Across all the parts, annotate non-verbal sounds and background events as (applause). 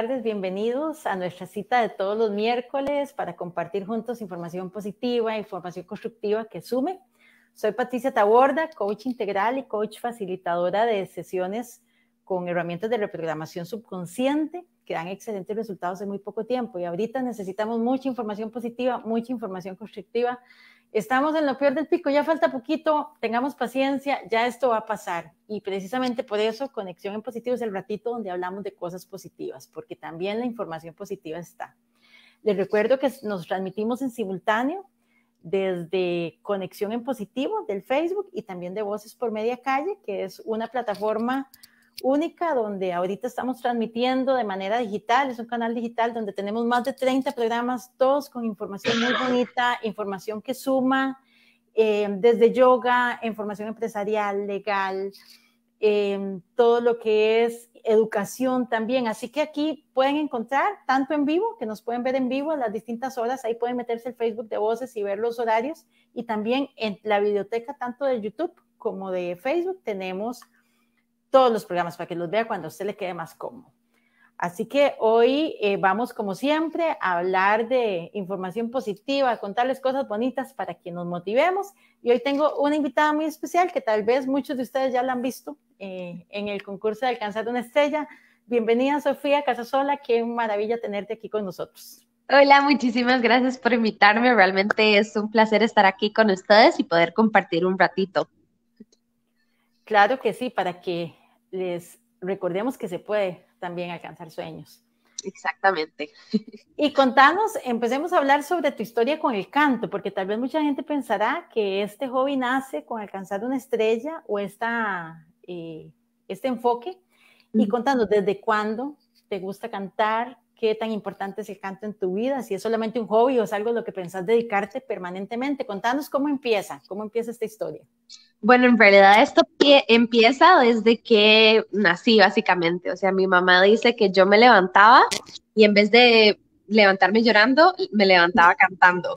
tardes, bienvenidos a nuestra cita de todos los miércoles para compartir juntos información positiva, información constructiva que sume. Soy Patricia Taborda, coach integral y coach facilitadora de sesiones con herramientas de reprogramación subconsciente que dan excelentes resultados en muy poco tiempo. Y ahorita necesitamos mucha información positiva, mucha información constructiva estamos en lo peor del pico, ya falta poquito, tengamos paciencia, ya esto va a pasar. Y precisamente por eso, Conexión en Positivo es el ratito donde hablamos de cosas positivas, porque también la información positiva está. Les recuerdo que nos transmitimos en simultáneo desde Conexión en Positivo del Facebook y también de Voces por Media Calle, que es una plataforma única donde ahorita estamos transmitiendo de manera digital, es un canal digital donde tenemos más de 30 programas, todos con información muy (laughs) bonita, información que suma, eh, desde yoga, información empresarial, legal, em, todo lo que es educación también. Así que aquí pueden encontrar, tanto en vivo, que nos pueden ver en vivo a las distintas horas, ahí pueden meterse el Facebook de Voces y ver los horarios, y también en la biblioteca tanto de YouTube como de Facebook tenemos todos los programas para que los vea cuando a usted le quede más cómodo. Así que hoy eh, vamos, como siempre, a hablar de información positiva, contarles cosas bonitas para que nos motivemos. Y hoy tengo una invitada muy especial que tal vez muchos de ustedes ya la han visto eh, en el concurso de Alcanzar una Estrella. Bienvenida, Sofía Casasola. Qué maravilla tenerte aquí con nosotros. Hola, muchísimas gracias por invitarme. Realmente es un placer estar aquí con ustedes y poder compartir un ratito. Claro que sí, para que les recordemos que se puede también alcanzar sueños. Exactamente. (laughs) Y contanos, empecemos a hablar sobre tu historia con el canto, porque tal vez mucha gente pensará que este hobby nace con alcanzar una estrella o esta, eh, este enfoque. Y contanos, ¿desde cuándo te gusta cantar? qué tan importante es el canto en tu vida, si es solamente un hobby o es algo a lo que pensás dedicarte permanentemente. Contanos cómo empieza, cómo empieza esta historia. Bueno, en realidad esto empieza desde que nací, básicamente. O sea, mi mamá dice que yo me levantaba y en vez de levantarme llorando, me levantaba cantando.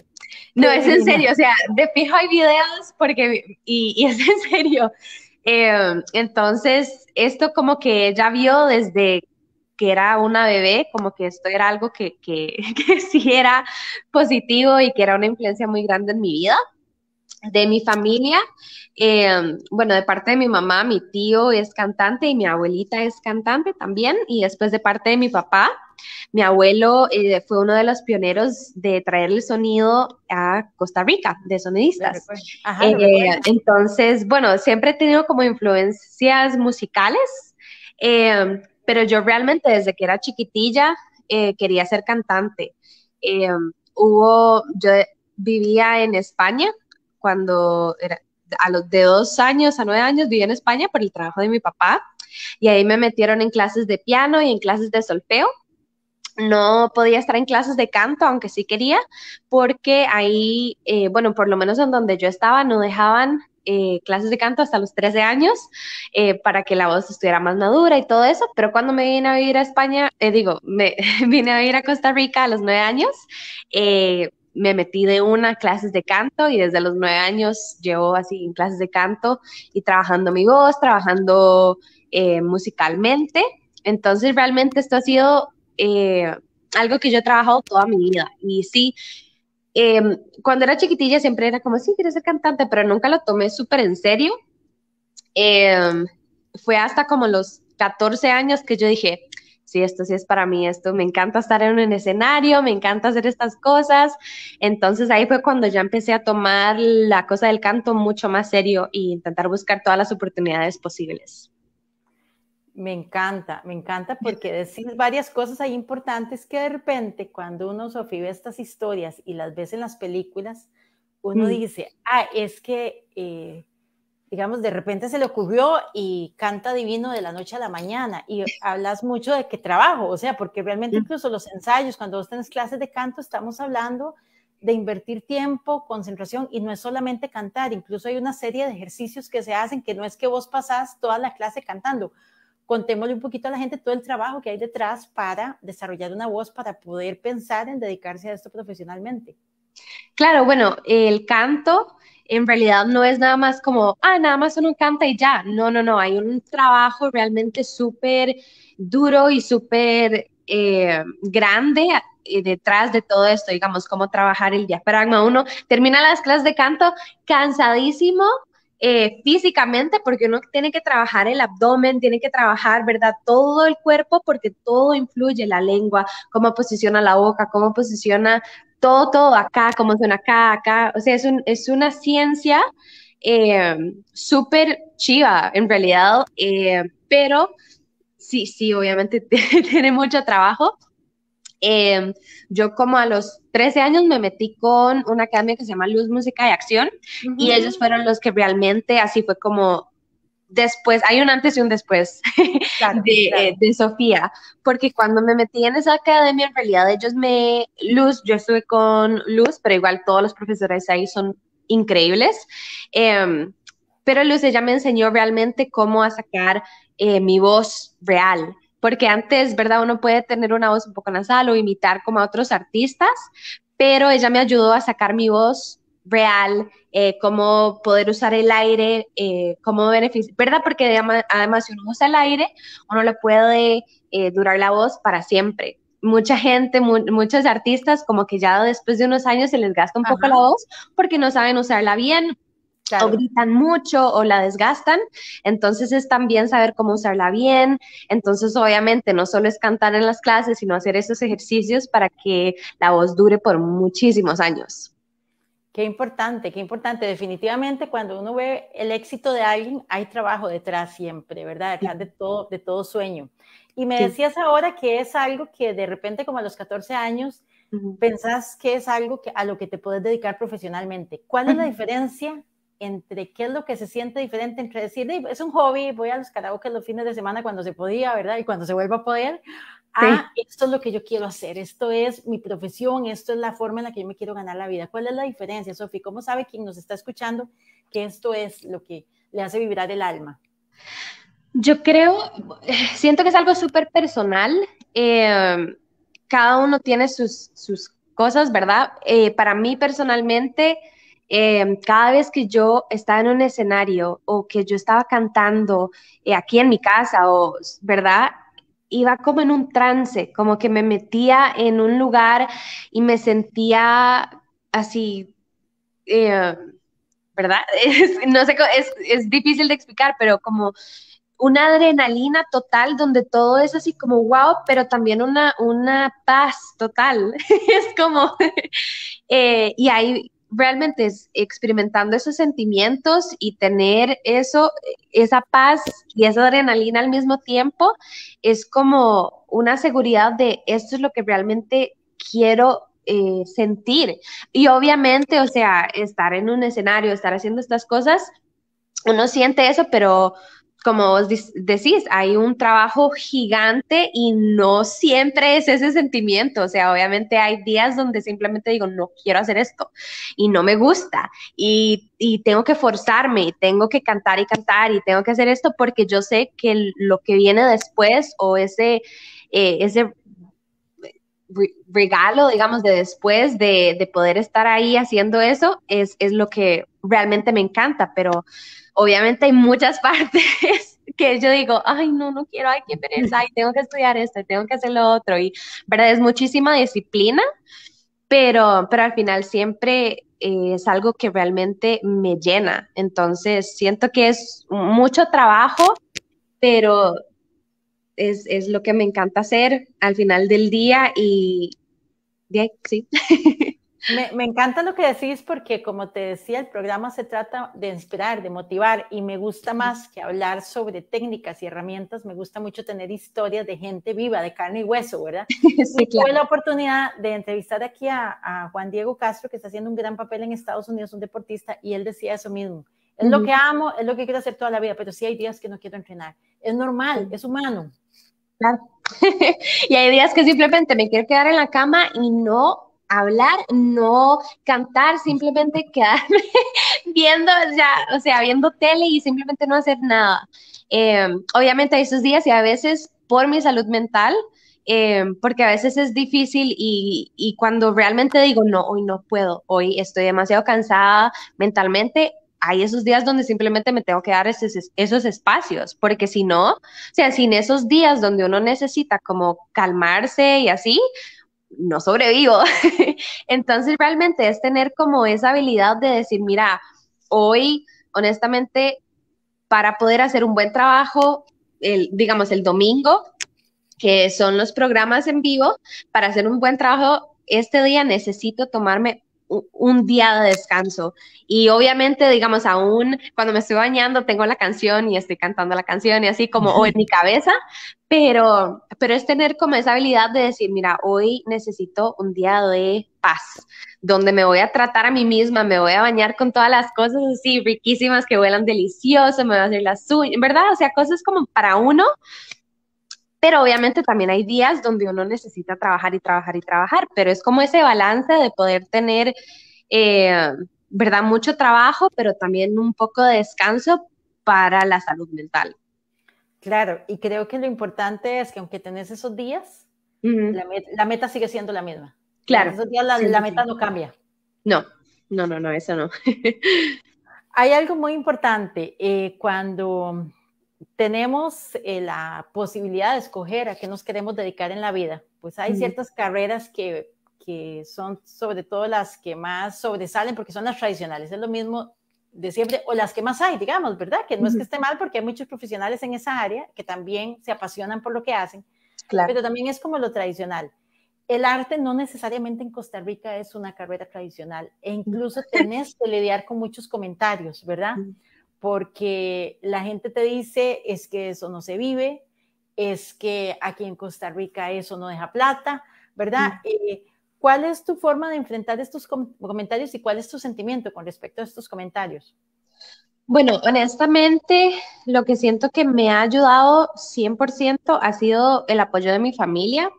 No, es en serio, o sea, de fijo hay videos porque, y, es en serio. Eh, entonces, esto como que ya vio desde que era una bebé, como que esto era algo que, que, (laughs) que sí era positivo y que era una influencia muy grande en mi vida de mi familia, em, bueno, de parte de mi mamá, mi tío es cantante y mi abuelita es cantante también, y después de parte de mi papá, mi abuelo eh, fue uno de los pioneros de traer el sonido a Costa Rica, de sonidistas. Eh, entonces, bueno, siempre he tenido como influencias musicales, em, pero yo realmente desde que era chiquitilla eh, quería ser cantante. Eh, hubo, yo vivía en España cuando era, a los de dos años a nueve años vivía en España por el trabajo de mi papá y ahí me metieron en clases de piano y en clases de solfeo. No podía estar en clases de canto, aunque sí quería, porque ahí, eh, bueno, por lo menos en donde yo estaba, no dejaban eh, clases de canto hasta los 13 años eh, para que la voz estuviera más madura y todo eso, pero cuando me vine a vivir a España, eh, digo, me (laughs) vine a vivir a Costa Rica a los 9 años, me metí de una clases de canto y desde los 9 años llevo así en clases de canto y trabajando mi voz, trabajando musicalmente. Entonces realmente esto ha sido algo que yo he trabajado toda mi vida y sí Em, cuando era chiquitilla siempre era como, sí, quiero ser cantante, pero nunca lo tomé súper en serio. Em, fue hasta como los 14 años que yo dije, sí, esto sí es para mí, esto me encanta estar en un escenario, me encanta hacer estas cosas. Entonces ahí fue cuando ya empecé a tomar la cosa del canto mucho más serio e intentar buscar todas las oportunidades posibles. Me encanta, me encanta porque decís varias cosas ahí importantes que de repente cuando uno Sofía estas historias y las ves en las películas, uno mm. dice, ah, es que, eh, digamos, de repente se le ocurrió y canta divino de la noche a la mañana y hablas mucho de que trabajo, o sea, porque realmente incluso los ensayos, cuando vos tenés clases de canto, estamos hablando de invertir tiempo, concentración y no es solamente cantar, incluso hay una serie de ejercicios que se hacen que no es que vos pasás toda la clase cantando, contémosle un poquito a la gente todo el trabajo que hay detrás para desarrollar una voz, para poder pensar en dedicarse a esto profesionalmente. Claro, bueno, el canto en realidad no es nada más como, ah, nada más uno canta y ya. No, no, no, hay un trabajo realmente súper duro y súper eh, grande eh, detrás de todo esto, digamos, cómo trabajar el diafragma. Uno termina las clases de canto cansadísimo, eh, físicamente, porque uno tiene que trabajar el abdomen, tiene que trabajar, ¿verdad? Todo el cuerpo, porque todo influye, la lengua, cómo posiciona la boca, cómo posiciona todo, todo acá, cómo suena acá, acá. O sea, es, un, es una ciencia eh, súper chiva, en realidad, eh, pero sí, sí, obviamente (laughs) tiene mucho trabajo. Em, yo como a los 13 años me metí con una academia que se llama Luz Música y Acción y ellos fueron los que realmente así fue como después, hay un antes y un después (laughs) eh, de, Sofía, porque cuando me metí en esa academia, en realidad ellos me, Luz, yo estuve con Luz, pero igual todos los profesores ahí son increíbles, em, pero Luz, ella me enseñó realmente cómo a sacar eh, mi voz real, porque antes, ¿verdad? Uno puede tener una voz un poco nasal o imitar como a otros artistas, pero ella me ayudó a sacar mi voz real, eh, cómo poder usar el aire, eh, cómo beneficiar, ¿verdad? Porque además si uno usa el aire, uno le puede eh, durar la voz para siempre. Mucha gente, muchos artistas como que ya después de unos años se les gasta un poco la voz porque no saben usarla bien o gritan mucho o la desgastan. Entonces es también saber cómo usarla bien. Entonces obviamente no solo es cantar en las clases, sino hacer esos ejercicios para que la voz dure por muchísimos años. Qué importante, qué importante. Definitivamente cuando uno ve el éxito de alguien, hay trabajo detrás siempre, ¿verdad? Detrás de todo, de todo sueño. Y me decías ahora que es algo que de repente como a los 14 años... Pensás que es algo que, a lo que te puedes dedicar profesionalmente. ¿Cuál es la diferencia entre qué es lo que se siente diferente, entre decir, es un hobby, voy a los karaoke los fines de semana cuando se podía, ¿verdad? Y cuando se vuelva a poder, ah, esto es lo que yo quiero hacer, esto es mi profesión, esto es la forma en la que yo me quiero ganar la vida. ¿Cuál es la diferencia, Sofi? ¿Cómo sabe quien nos está escuchando que esto es lo que le hace vibrar el alma? Yo creo, siento que es algo súper personal. Em, cada uno tiene sus, sus cosas, ¿verdad? Eh, para mí personalmente, Em, cada vez que yo estaba en un escenario o que yo estaba cantando eh, aquí en mi casa, o, ¿verdad? Iba como en un trance, como que me metía en un lugar y me sentía así, eh, ¿verdad? (laughs) no sé, es, difícil de explicar, pero como una adrenalina total donde todo es así como wow, pero también una, una paz total. (laughs) es como, (laughs) eh, y ahí realmente es experimentando esos sentimientos y tener eso, esa paz y esa adrenalina al mismo tiempo, es como una seguridad de esto es lo que realmente quiero eh, sentir. Y obviamente, o sea, estar en un escenario, estar haciendo estas cosas, uno siente eso, pero como vos decís, hay un trabajo gigante y no siempre es ese sentimiento. O sea, obviamente hay días donde simplemente digo, no quiero hacer esto y no me gusta y, tengo que forzarme y tengo que cantar y cantar y tengo que hacer esto porque yo sé que lo que viene después o ese, eh, ese regalo, digamos, de después de, de, poder estar ahí haciendo eso es, es lo que realmente me encanta, pero Obviamente hay muchas (laughs) partes que yo digo, ay, no, no quiero, ay, qué pereza, ay, tengo que estudiar esto, tengo que hacer lo otro, y, ¿verdad? Es muchísima disciplina, pero, pero al final siempre eh, es algo que realmente me llena. Entonces, siento que es mucho trabajo, pero es, lo que me encanta hacer al final del día y, sí. (laughs) Me, encanta lo que decís porque, como te decía, el programa se trata de inspirar, de motivar y me gusta más que hablar sobre técnicas y herramientas, me gusta mucho tener historias de gente viva, de carne y hueso, ¿verdad? (laughs) Sí, claro. Tuve la oportunidad de entrevistar aquí a, Juan Diego Castro, que está haciendo un gran papel en Estados Unidos, un deportista, y él decía eso mismo. Es lo que amo, es lo que quiero hacer toda la vida, pero sí hay días que no quiero entrenar. Es normal, es humano. Claro. (laughs) y hay días que simplemente me quiero quedar en la cama y no hablar, no cantar, simplemente (laughs) quedarme (laughs) viendo, ya, o sea, viendo tele y simplemente no hacer nada. Eh, obviamente hay esos días y a veces por mi salud mental, eh, porque a veces es difícil y, cuando realmente digo, no, hoy no puedo, hoy estoy demasiado cansada mentalmente, hay esos días donde simplemente me tengo que dar esos, esos espacios, porque si no, o sea, sin esos días donde uno necesita como calmarse y así, no sobrevivo. (laughs) Entonces realmente es tener como esa habilidad de decir, mira, hoy honestamente, para poder hacer un buen trabajo, el, digamos el domingo, que son los programas en vivo, para hacer un buen trabajo, este día necesito tomarme un día de descanso. Y obviamente, digamos, aún cuando me estoy bañando, tengo la canción y estoy cantando la canción y así como, o en mi (laughs) cabeza, pero, pero es tener como esa habilidad de decir, mira, hoy necesito un día de paz, donde me voy a tratar a mí misma, me voy a bañar con todas las cosas así riquísimas que huelan delicioso, me voy a hacer las uñas, ¿verdad? O sea, cosas como para uno pero obviamente también hay días donde uno necesita trabajar y trabajar y trabajar, pero es como ese balance de poder tener, eh, ¿verdad? Mucho trabajo, pero también un poco de descanso para la salud mental. Claro, y creo que lo importante es que aunque tenés esos días, la, meta, sigue siendo la misma. Claro. En esos días la, meta no cambia. No, no, no, no, eso no. (laughs) Hay algo muy importante eh, cuando tenemos eh, la posibilidad de escoger a qué nos queremos dedicar en la vida. Pues hay ciertas carreras que, que, son sobre todo las que más sobresalen porque son las tradicionales, es lo mismo de siempre, o las que más hay, digamos, ¿verdad? Que no es que esté mal porque hay muchos profesionales en esa área que también se apasionan por lo que hacen, claro. pero también es como lo tradicional. El arte no necesariamente en Costa Rica es una carrera tradicional e incluso tenés que lidiar con muchos comentarios, ¿verdad? porque la gente te dice es que eso no se vive, es que aquí en Costa Rica eso no deja plata, ¿verdad? Eh, ¿Cuál es tu forma de enfrentar estos comentarios y cuál es tu sentimiento con respecto a estos comentarios? Bueno, honestamente, lo que siento que me ha ayudado 100% ha sido el apoyo de mi familia.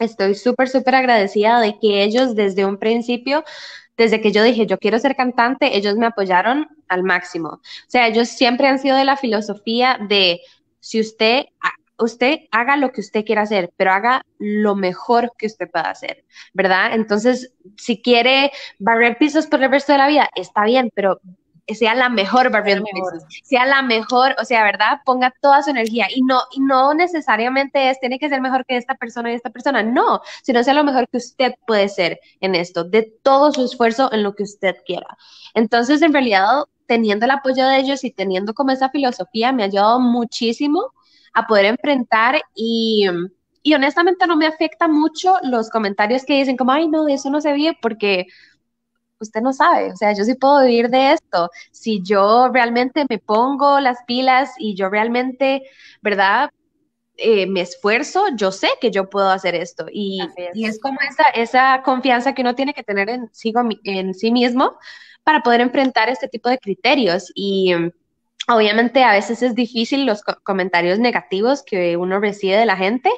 Estoy súper, súper agradecida de que ellos desde un principio desde que yo dije, yo quiero ser cantante, ellos me apoyaron al máximo. O sea, ellos siempre han sido de la filosofía de, si usted, usted haga lo que usted quiera hacer, pero haga lo mejor que usted pueda hacer, ¿verdad? Entonces, si quiere barrer pisos por el resto de la vida, está bien, pero sea la mejor Barbie sea la mejor, o sea, ¿verdad? Ponga toda su energía y no, no necesariamente es, tiene que ser mejor que esta persona y esta persona, no, sino sea lo mejor que usted puede ser en esto, de todo su esfuerzo en lo que usted quiera. Entonces, en realidad, teniendo el apoyo de ellos y teniendo como esa filosofía, me ha ayudado muchísimo a poder enfrentar y y honestamente no me afecta mucho los comentarios que dicen como, ay, no, de eso no se vive, porque, usted no sabe, o sea, yo sí puedo vivir de esto. Si yo realmente me pongo las pilas y yo realmente, ¿verdad? Eh, me esfuerzo, yo sé que yo puedo hacer esto. Y, es como esa, confianza que uno tiene que tener en, en sí mismo para poder enfrentar este tipo de criterios. Y em, obviamente a veces es difícil los comentarios negativos que uno recibe de la gente,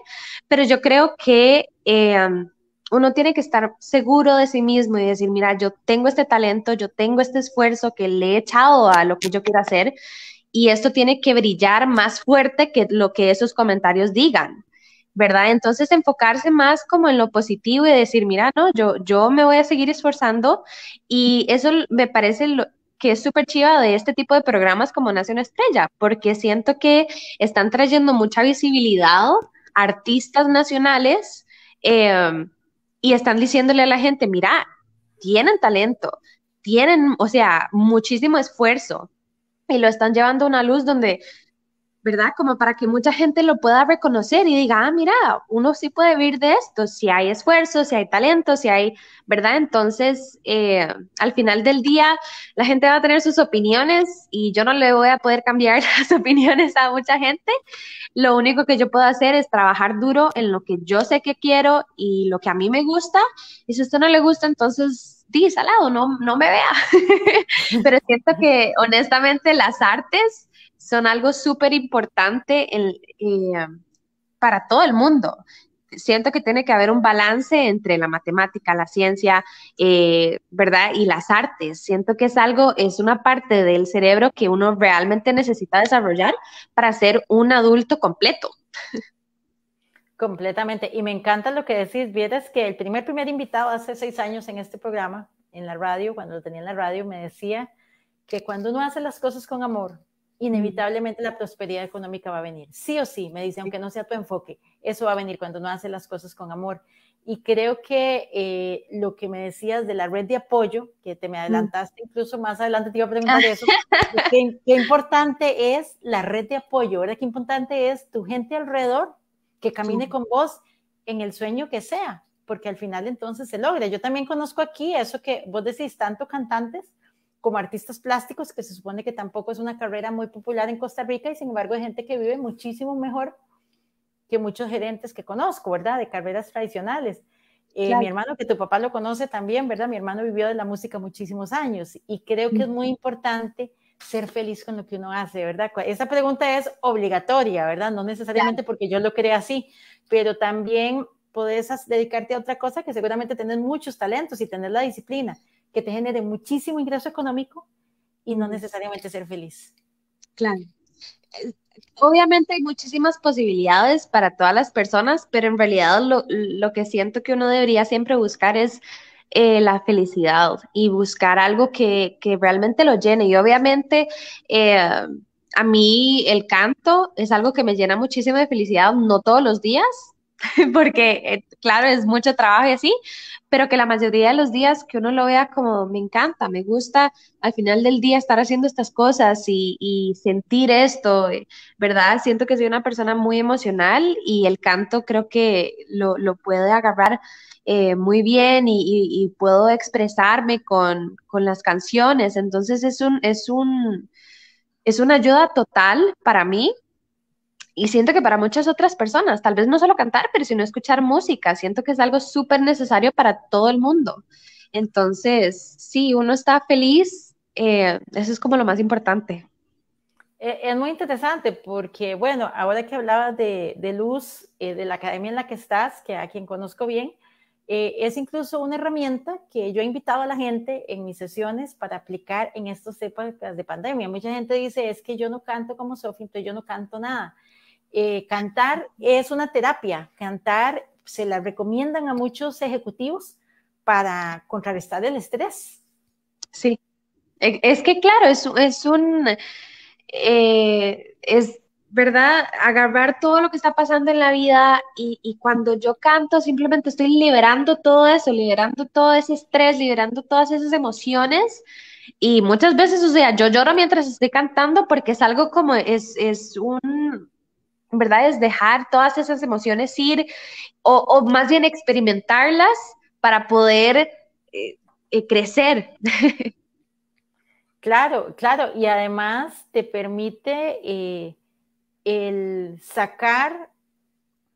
pero yo creo que... Em, uno tiene que estar seguro de sí mismo y decir, mira, yo tengo este talento, yo tengo este esfuerzo que le he echado a lo que yo quiero hacer y esto tiene que brillar más fuerte que lo que esos comentarios digan. ¿Verdad? Entonces enfocarse más como en lo positivo y decir, mira, no, yo, yo me voy a seguir esforzando y eso me parece lo, que es súper chiva de este tipo de programas como Nación Estrella, porque siento que están trayendo mucha visibilidad artistas nacionales eh, y están diciéndole a la gente, mira, tienen talento, tienen, o sea, muchísimo esfuerzo y lo están llevando a una luz donde ¿verdad? Como para que mucha gente lo pueda reconocer y diga, ah, mira, uno sí puede vivir de esto, si hay esfuerzo, si hay talento, si hay, ¿verdad? Entonces, eh, al final del día, la gente va a tener sus opiniones y yo no le voy a poder cambiar (laughs) las opiniones a mucha gente. Lo único que yo puedo hacer es trabajar duro en lo que yo sé que quiero y lo que a mí me gusta. Y si esto no le gusta, entonces di, salado, no, no me vea. (laughs) Pero siento que honestamente las artes son algo súper importante eh, para todo el mundo. Siento que tiene que haber un balance entre la matemática, la ciencia, eh, ¿verdad? Y las artes. Siento que es algo, es una parte del cerebro que uno realmente necesita desarrollar para ser un adulto completo. Completamente. Y me encanta lo que decís. Vieras que el primer, primer invitado hace seis años en este programa, en la radio, cuando lo tenía en la radio, me decía que cuando uno hace las cosas con amor, inevitablemente la prosperidad económica va a venir. Sí o sí, me dice, aunque no sea tu enfoque, eso va a venir cuando no haces las cosas con amor. Y creo que eh, lo que me decías de la red de apoyo, que te me adelantaste, incluso más adelante te iba a preguntar eso, (laughs) qué, importante es la red de apoyo, ¿verdad? Qué importante es tu gente alrededor que camine con vos en el sueño que sea, porque al final entonces se logra. Yo también conozco aquí eso que vos decís, tanto cantantes como artistas plásticos, que se supone que tampoco es una carrera muy popular en Costa Rica, y sin embargo hay gente que vive muchísimo mejor que muchos gerentes que conozco, ¿verdad? De carreras tradicionales. Eh, mi hermano, que tu papá lo conoce también, ¿verdad? Mi hermano vivió de la música muchísimos años y creo que es muy importante ser feliz con lo que uno hace, ¿verdad? Esa pregunta es obligatoria, ¿verdad? No necesariamente porque yo lo crea así, pero también puedes dedicarte a otra cosa que seguramente tenés muchos talentos y tener la disciplina que te genere muchísimo ingreso económico y no necesariamente ser feliz. Claro. Eh, obviamente hay muchísimas posibilidades para todas las personas, pero en realidad lo, que siento que uno debería siempre buscar es eh, la felicidad y buscar algo que, realmente lo llene. Y obviamente... Eh, a mí el canto es algo que me llena muchísimo de felicidad, no todos los días, (laughs) porque eh, claro, es mucho trabajo y así, pero que la mayoría de los días que uno lo vea como me encanta, me gusta al final del día estar haciendo estas cosas y, sentir esto, eh, ¿verdad? Siento que soy una persona muy emocional y el canto creo que lo, lo puede agarrar eh, muy bien y, puedo expresarme con, con, las canciones, entonces es un... Es un es una ayuda total para mí y siento que para muchas otras personas, tal vez no solo cantar, pero sino escuchar música, siento que es algo súper necesario para todo el mundo. Entonces, si uno está feliz, eh, eso es como lo más importante. Eh, es muy interesante porque, bueno, ahora que hablabas de, Luz, eh, de la academia en la que estás, que a quien conozco bien, es incluso una herramienta que yo he invitado a la gente en mis sesiones para aplicar en estos épocas de pandemia. Mucha gente dice, es que yo no canto como Sophie, entonces yo no canto nada eh, cantar es una terapia, cantar se la recomiendan a muchos ejecutivos para contrarrestar el estrés. Sí, e, es que claro, es, es un, eh, es verdad, agarrar todo lo que está pasando en la vida y, cuando yo canto simplemente estoy liberando todo eso, liberando todo ese estrés, liberando todas esas emociones. Y muchas veces, o sea, yo lloro mientras estoy cantando porque es algo como, es, es un, ¿verdad? Es dejar todas esas emociones ir o, más bien experimentarlas para poder eh, eh, crecer. (laughs) Claro, claro, y además te permite eh, el sacar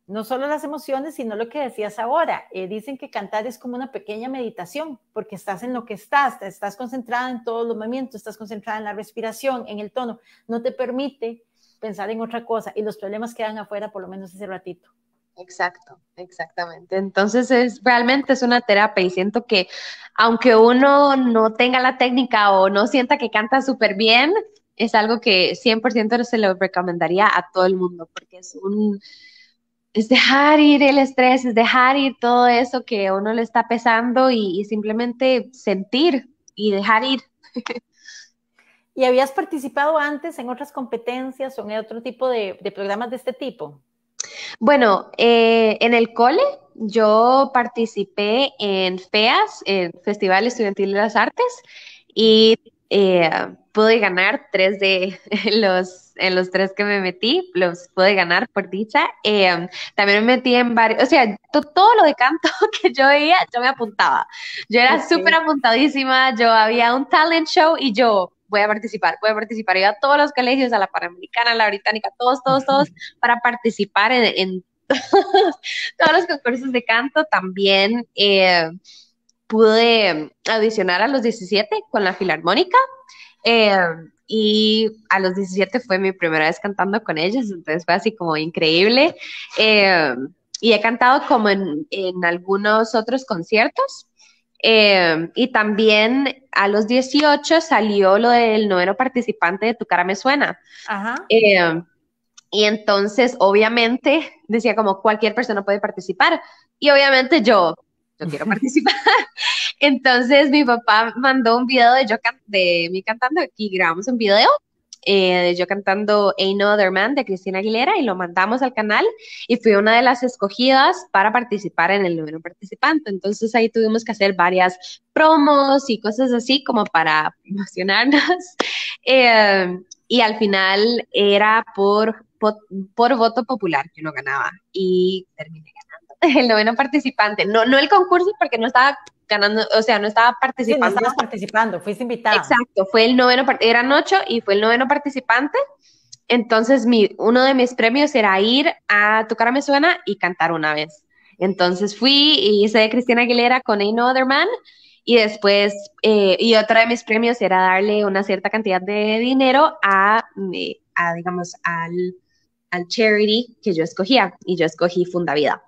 no solo las emociones, sino lo que decías ahora. dicen que cantar es como una pequeña meditación, porque estás en lo que estás, estás concentrada en todos los movimientos, estás concentrada en la respiración, en el tono. No te permite pensar en otra cosa y los problemas quedan afuera por lo menos ese ratito. Exacto, exactamente. Entonces es realmente es una terapia y siento que aunque uno no tenga la técnica o no sienta que canta súper bien, es algo que 100% se lo recomendaría a todo el mundo porque es un es dejar ir el estrés, es dejar ir todo eso que uno le está pesando y simplemente sentir y dejar ir. (laughs) ¿Y habías participado antes en otras competencias o en otro tipo de, programas de este tipo? Bueno, eh, en el cole yo participé en FEAS, en Festival Estudiantil de las Artes, y eh, pude ganar tres de (laughs) los, en los tres que me metí, los pude ganar por dicha. Eh, también me metí en varios, o sea, todo lo de canto (laughs) que yo veía, yo me apuntaba. Yo era súper apuntadísima, yo había un talent show y yo voy a participar, voy a participar. Iba a todos los colegios, a la Panamericana, a la Británica, todos, todos, todos, para participar en, (laughs) todos, los concursos de canto. También eh, pude audicionar a los 17 con la Filarmónica. Eh, y a los 17 fue mi primera vez cantando con ellos, entonces fue así como increíble. Eh, y he cantado como en, en algunos otros conciertos, Em, y también a los 18 salió lo del noveno participante de Tu cara me suena. Em, y entonces, obviamente, decía como cualquier persona puede participar. Y obviamente yo, yo quiero (laughs) participar. entonces mi papá mandó un video de yo de mí cantando y grabamos un video eh, yo cantando Ain't No Other Man de Cristina Aguilera y lo mandamos al canal y fui una de las escogidas para participar en el número participante. Entonces ahí tuvimos que hacer varias promos y cosas así como para emocionarnos. (laughs) Eh, y al final era por, por, voto popular que uno ganaba y terminé ganando (laughs) el noveno participante. No, no el concurso porque no estaba ganando, o sea, no estaba participando. estabas participando, fuiste invitada. Exacto, fue el noveno, eran ocho y fue el noveno participante. Entonces, mi, uno de mis premios era ir a Tocar a me suena y cantar una vez. Entonces fui y hice de Cristina Aguilera con Ain't No Other Man. Y después, eh, y otro de mis premios era darle una cierta cantidad de dinero a, digamos, al, al charity que yo escogía. Y yo escogí Fundavida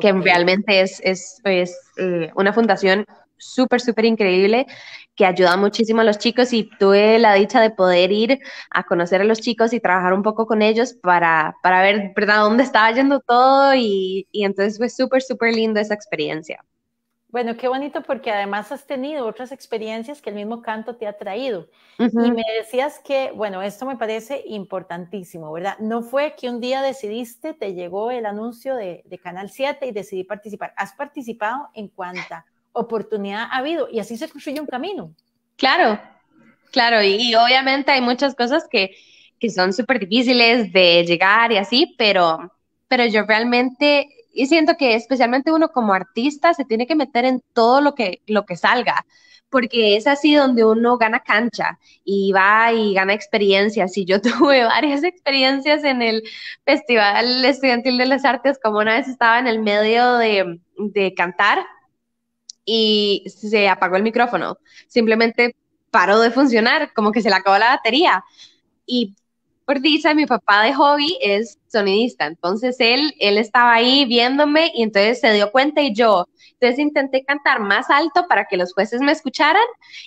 que realmente es, es, es eh, una fundación súper, súper increíble, que ayuda muchísimo a los chicos y tuve la dicha de poder ir a conocer a los chicos y trabajar un poco con ellos para, ver, ¿verdad?, dónde estaba yendo todo y, y entonces fue súper, súper lindo esa experiencia. Bueno, qué bonito porque además has tenido otras experiencias que el mismo canto te ha traído. Y me decías que, bueno, esto me parece importantísimo, ¿verdad? No fue que un día decidiste, te llegó el anuncio de, Canal 7 y decidí participar. Has participado en cuanta oportunidad ha habido y así se construye un camino. Claro, claro. Y, obviamente hay muchas cosas que, son súper difíciles de llegar y así, pero, pero yo realmente y siento que especialmente uno como artista se tiene que meter en todo lo que, lo que salga, porque es así donde uno gana cancha y va y gana experiencias. Y yo (laughs) tuve varias experiencias en el Festival Estudiantil de las Artes, como una vez estaba en el medio de, cantar y se apagó el micrófono, simplemente paró de funcionar, como que se le acabó la batería. Y por dice, mi papá de hobby es sonidista. Entonces él, él estaba ahí viéndome y entonces se dio cuenta y yo, entonces intenté cantar más alto para que los jueces me escucharan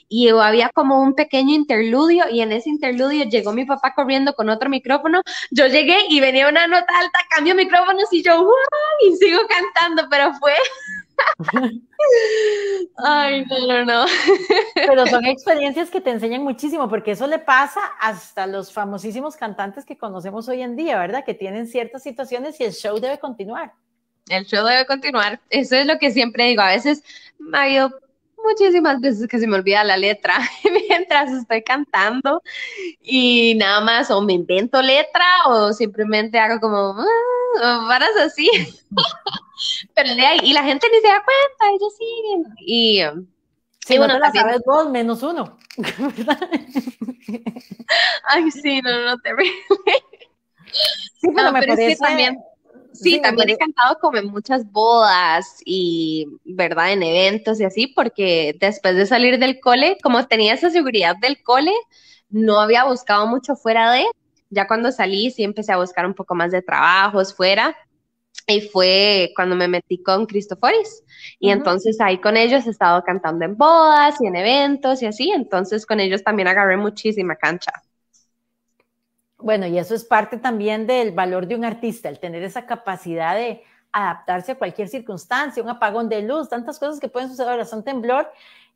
y había como un pequeño interludio y en ese interludio llegó mi papá corriendo con otro micrófono, yo llegué y venía una nota alta, cambio micrófonos y yo, ¡Wow! y sigo cantando, pero fue... (laughs) Ay, no, no, Pero son experiencias que te enseñan muchísimo, porque eso le pasa hasta los famosísimos cantantes que conocemos hoy en día, ¿verdad? Que tienen en ciertas situaciones y el show debe continuar. El show debe continuar. Eso es lo que siempre digo. A veces me ha muchísimas veces que se me olvida la letra (laughs) mientras estoy cantando y nada más o me invento letra o simplemente hago como ah", así. (laughs) Pero y la gente ni se da cuenta, ellos siguen. Y Sí, bueno, las sabes menos uno. (laughs) Ay, sí, no, no, terrible. Sí, pero también, sí, también he cantado como en muchas bodas y, ¿verdad? En eventos y así, porque después de salir del cole, como tenía esa seguridad del cole, no había buscado mucho fuera de, ya cuando salí sí empecé a buscar un poco más de trabajos fuera y fue cuando me metí con Cristoforis y entonces ahí con ellos he estado cantando en bodas y en eventos y así, entonces con ellos también agarré muchísima cancha. Bueno, y eso es parte también del valor de un artista, el tener esa capacidad de adaptarse a cualquier circunstancia, un apagón de luz, tantas cosas que pueden suceder ahora, son temblor.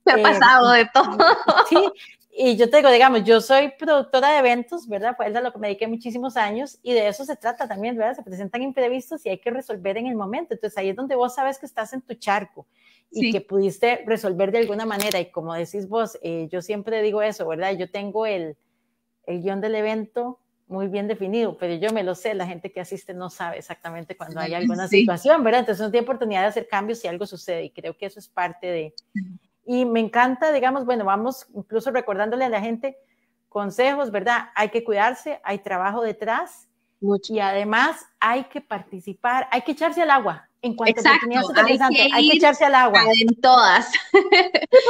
Me ha eh, pasado de todo. (laughs) Sí, y yo te digo, digamos, yo soy productora de eventos, ¿verdad? Fue de lo que me dediqué muchísimos años y de eso se trata también, ¿verdad? Se presentan imprevistos y hay que resolver en el momento. Entonces ahí es donde vos sabes que estás en tu charco y que pudiste resolver de alguna manera. Y como decís vos, eh, yo siempre digo eso, ¿verdad? Yo tengo el, el guión del evento, muy bien definido, pero yo me lo sé, la gente que asiste no sabe exactamente cuando hay alguna situación, ¿verdad? Entonces no tiene oportunidad de hacer cambios si algo sucede y creo que eso es parte de... Y me encanta, digamos, bueno, vamos incluso recordándole a la gente consejos, ¿verdad? Hay que cuidarse, hay trabajo detrás y además hay que participar, hay que echarse al agua. En cuanto a hay, que echarse al agua. En todas.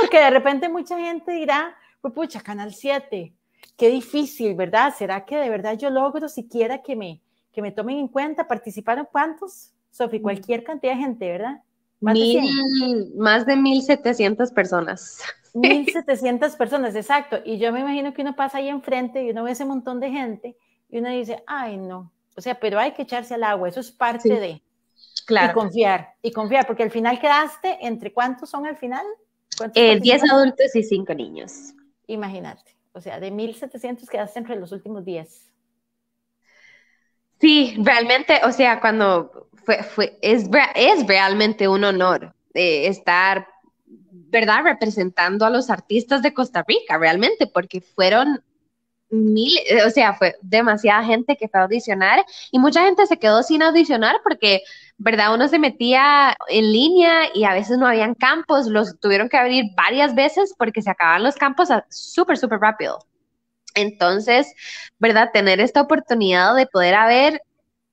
porque de repente mucha gente dirá, pues pucha, Canal 7, qué difícil, ¿verdad? ¿Será que de verdad yo logro siquiera que me, que me tomen en cuenta? ¿Participaron cuántos? Sofi, mm. cualquier cantidad de gente, ¿verdad? Más, de, más de 1.700 personas. 1.700 (laughs) personas, exacto. Y yo me imagino que uno pasa ahí enfrente y uno ve ese montón de gente y uno dice, ay, no. O sea, pero hay que echarse al agua, eso es parte de... Claro. Y confiar, y confiar, porque al final quedaste, ¿entre cuántos son al final? 10 eh, adultos y cinco niños. Imagínate. O sea, de 1.700 quedaste entre los últimos 10. Sí, realmente, o sea, cuando fue, es, es realmente un honor eh, estar, ¿verdad? Representando a los artistas de Costa Rica, realmente, porque fueron mil, eh, o sea, fue demasiada gente que fue a audicionar y mucha gente se quedó sin audicionar porque, ¿verdad? Uno se metía en línea y a veces no habían campos, los tuvieron que abrir varias veces porque se acababan los campos súper, súper rápido. Entonces, ¿verdad? Tener esta oportunidad de poder haber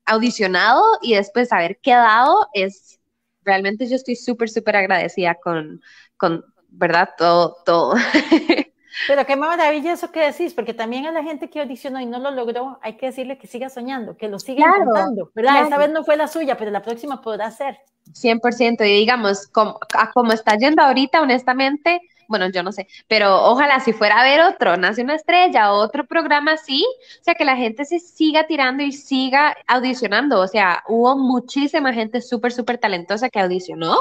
audicionado y después haber quedado es realmente yo estoy súper, súper agradecida con, con, ¿verdad? Todo, todo. (laughs) Pero qué maravilla eso que decís, porque también a la gente que audicionó y no lo logró, hay que decirle que siga soñando, que lo siga intentando, ¿verdad? Esta vez no fue la suya, pero la próxima podrá ser. 100%, y digamos, como, como está yendo ahorita, honestamente, bueno, yo no sé, pero ojalá si fuera a haber otro, nace una estrella, otro programa así, o sea, que la gente se siga tirando y siga audicionando, o sea, hubo muchísima gente súper, súper talentosa que audicionó,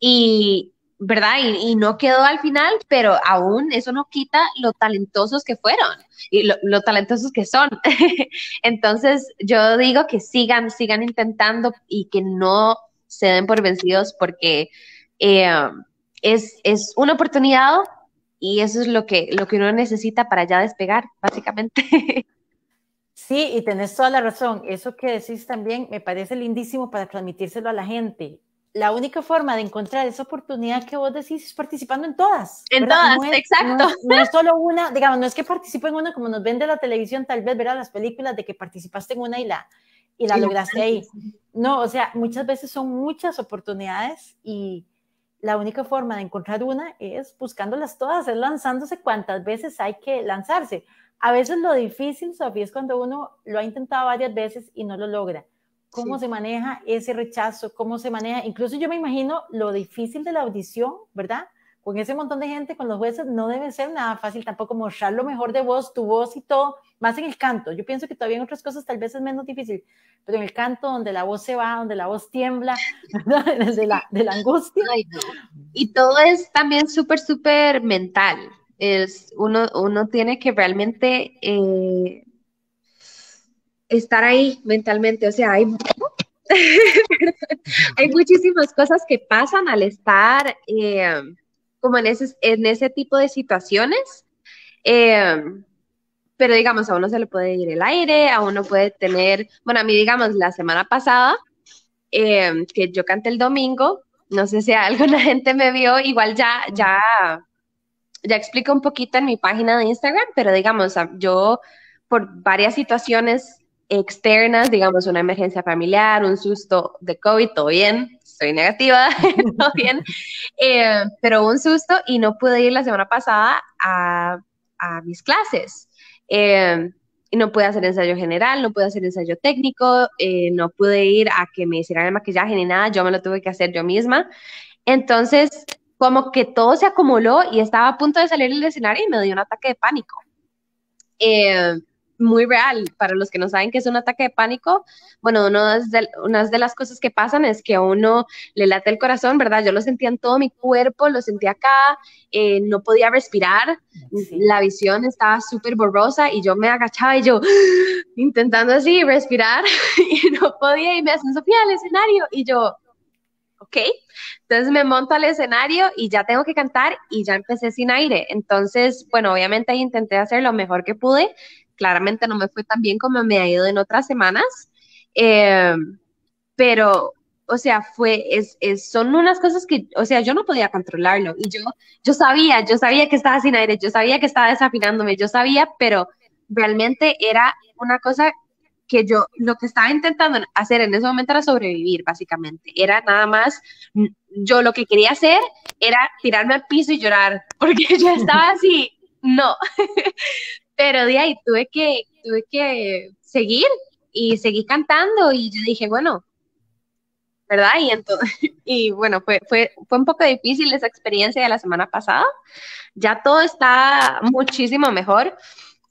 y, ¿verdad? Y, no quedó al final, pero aún eso no quita lo talentosos que fueron y lo, talentosos que son. (laughs) Entonces, yo digo que sigan, sigan intentando y que no se den por vencidos porque eh, es, una oportunidad y eso es lo que, lo que uno necesita para ya despegar, básicamente. (laughs) Sí, y tenés toda la razón. Eso que decís también me parece lindísimo para transmitírselo a la gente la única forma de encontrar esa oportunidad que vos decís es participando en todas. En todas, exacto. No, es solo una, digamos, no es que participe en una como nos vende la televisión, tal vez verás las películas de que participaste en una y la, y la lograste ahí. No, o sea, muchas veces son muchas oportunidades y la única forma de encontrar una es buscándolas todas, es lanzándose cuantas veces hay que lanzarse. A veces lo difícil, Sofía, es cuando uno lo ha intentado varias veces y no lo logra cómo se maneja ese rechazo, cómo se maneja, incluso yo me imagino lo difícil de la audición, ¿verdad? Con ese montón de gente, con los jueces, no debe ser nada fácil tampoco mostrar lo mejor de vos, tu voz y todo, más en el canto. Yo pienso que todavía en otras cosas tal vez es menos difícil, pero en el canto donde la voz se va, donde la voz tiembla, (laughs) (laughs) desde la, de la angustia. Y todo es también súper, súper mental. Es, uno, uno tiene que realmente eh, estar ahí mentalmente, o sea, hay, (laughs) hay muchísimas cosas que pasan al estar em, como en ese, en ese tipo de situaciones. Em, pero digamos, a uno se le puede ir el aire, a uno puede tener, bueno, a mí digamos, la semana pasada, em, que yo canté el domingo, no sé si alguna (laughs) gente me vio, igual ya, ya, ya explico un poquito en mi página de Instagram, pero digamos, yo por varias situaciones externas, digamos una emergencia familiar, un susto de COVID, todo bien, estoy negativa, (laughs) todo bien, eh, pero un susto y no pude ir la semana pasada a, mis clases. Eh, no pude hacer ensayo general, no pude hacer ensayo técnico, eh, no pude ir a que me hicieran el maquillaje ni nada, yo me lo tuve que hacer yo misma. Entonces, como que todo se acumuló y estaba a punto de salir el escenario y me dio un ataque de pánico. Eh, muy real. Para los que no saben que es un ataque de pánico, bueno, una de las cosas que pasan es que a uno le late el corazón, ¿verdad? Yo lo sentía en todo mi cuerpo, lo sentía acá, eh, no podía respirar, la visión estaba súper borrosa y yo me agachaba y yo (gasps) intentando así respirar (laughs) y no podía y me hacen Sofía al escenario y yo, ¿ok? Entonces me monto al escenario y ya tengo que cantar y ya empecé sin aire. Entonces, bueno, obviamente intenté hacer lo mejor que pude, claramente no me fue tan bien como me ha ido en otras semanas, eh, pero, o sea, fue, son unas cosas que, o sea, yo no podía controlarlo y yo, yo sabía, yo sabía que estaba sin aire, yo sabía que estaba desafinándome, yo sabía, pero realmente era una cosa que yo lo que estaba intentando hacer en ese momento era sobrevivir, básicamente. Era nada más, yo lo que quería hacer era tirarme al piso y llorar, porque (laughs) yo estaba así, no. (laughs) pero de ahí tuve que, tuve que seguir y seguí cantando y yo dije, bueno, ¿verdad? Y, entonces, (laughs) y bueno, fue, fue, fue un poco difícil esa experiencia de la semana pasada. Ya todo está muchísimo mejor.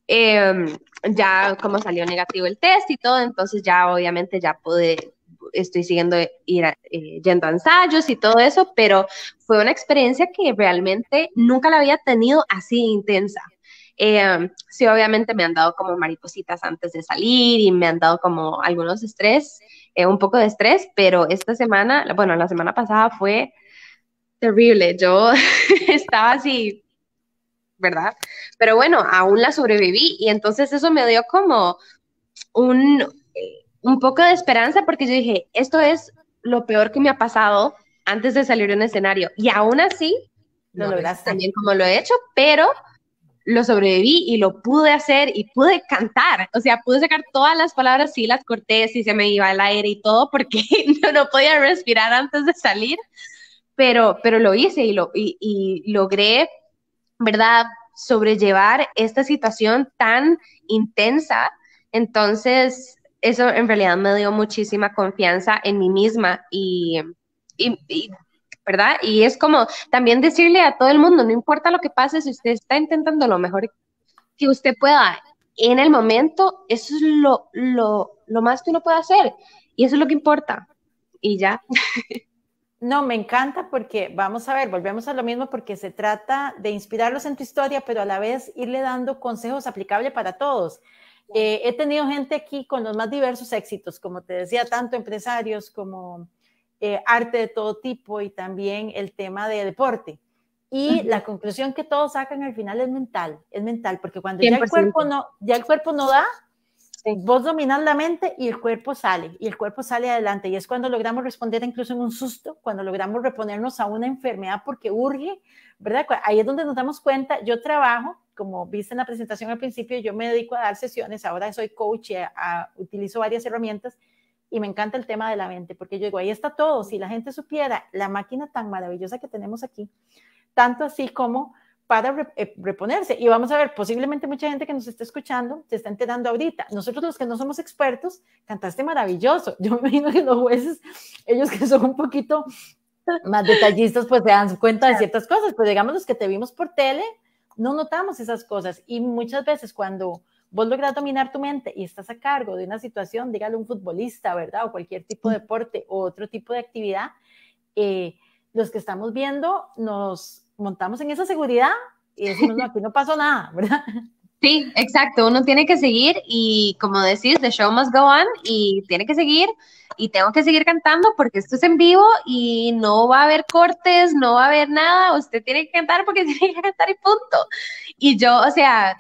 Em, ya como salió negativo el test y todo, entonces ya obviamente ya pude, estoy siguiendo ir eh, yendo a ensayos y todo eso, pero fue una experiencia que realmente nunca la había tenido así intensa. Eh, sí, obviamente me han dado como maripositas antes de salir y me han dado como algunos estrés, eh, un poco de estrés, pero esta semana, bueno, la semana pasada fue terrible. Yo (laughs) estaba así, ¿verdad? Pero bueno, aún la sobreviví y entonces eso me dio como un, eh, un poco de esperanza porque yo dije, esto es lo peor que me ha pasado antes de salir de un escenario y aún así lo no, también como lo he hecho, pero lo sobreviví y lo pude hacer y pude cantar. O sea, pude sacar todas las palabras, y las corté, si se me iba el aire y todo, porque (laughs) no, podía respirar antes de salir, pero, pero lo hice y, lo, logré, ¿verdad?, sobrellevar esta situación tan intensa. Entonces, eso en realidad me dio muchísima confianza en mí misma y ¿verdad? Y es como también decirle a todo el mundo, no importa lo que pase, si usted está intentando lo mejor que usted pueda en el momento, eso es lo, lo, lo más que uno puede hacer y eso es lo que importa. Y ya. (laughs) No, me encanta porque, vamos a ver, volvemos a lo mismo porque se trata de inspirarlos en tu historia, pero a la vez irle dando consejos aplicables para todos. Eh, he tenido gente aquí con los más diversos éxitos, como te decía, tanto empresarios como eh, arte de todo tipo y también el tema de deporte. Y la conclusión que todos sacan al final es mental, es mental, porque cuando ya el, cuerpo no, ya el cuerpo no da, vos dominas la mente y el cuerpo sale, y el cuerpo sale adelante. Y es cuando logramos responder incluso en un susto, cuando logramos reponernos a una enfermedad porque urge, ¿verdad? Ahí es donde nos damos cuenta, yo trabajo, como viste en la presentación al principio, yo me dedico a dar sesiones, ahora soy coach, y utilizo varias herramientas y me encanta el tema de la mente, porque yo digo, ahí está todo, si la gente supiera la máquina tan maravillosa que tenemos aquí, tanto así como para eh, reponerse. Y vamos a ver, posiblemente mucha gente que nos está escuchando se está enterando ahorita. Nosotros los que no somos expertos, cantaste maravilloso. (laughs) Yo me imagino que los jueces, ellos que son un poquito más detallistas, pues se dan cuenta de ciertas cosas. pues digamos, los que te vimos por tele, no notamos esas cosas. Y muchas veces cuando vos lográs dominar tu mente y estás a cargo de una situación, dígale un futbolista, ¿verdad? O cualquier tipo de deporte o otro tipo de actividad, eh, los que estamos viendo nos montamos en esa seguridad y decimos, no, aquí no pasó nada, (laughs) ¿verdad? Sí, exacto, uno tiene que seguir y como decís, the show must go on y tiene que seguir y tengo que seguir cantando porque esto es en vivo y no va a haber cortes, no va a haber nada, usted tiene que cantar porque (laughs) tiene que cantar y punto. Y yo, o sea,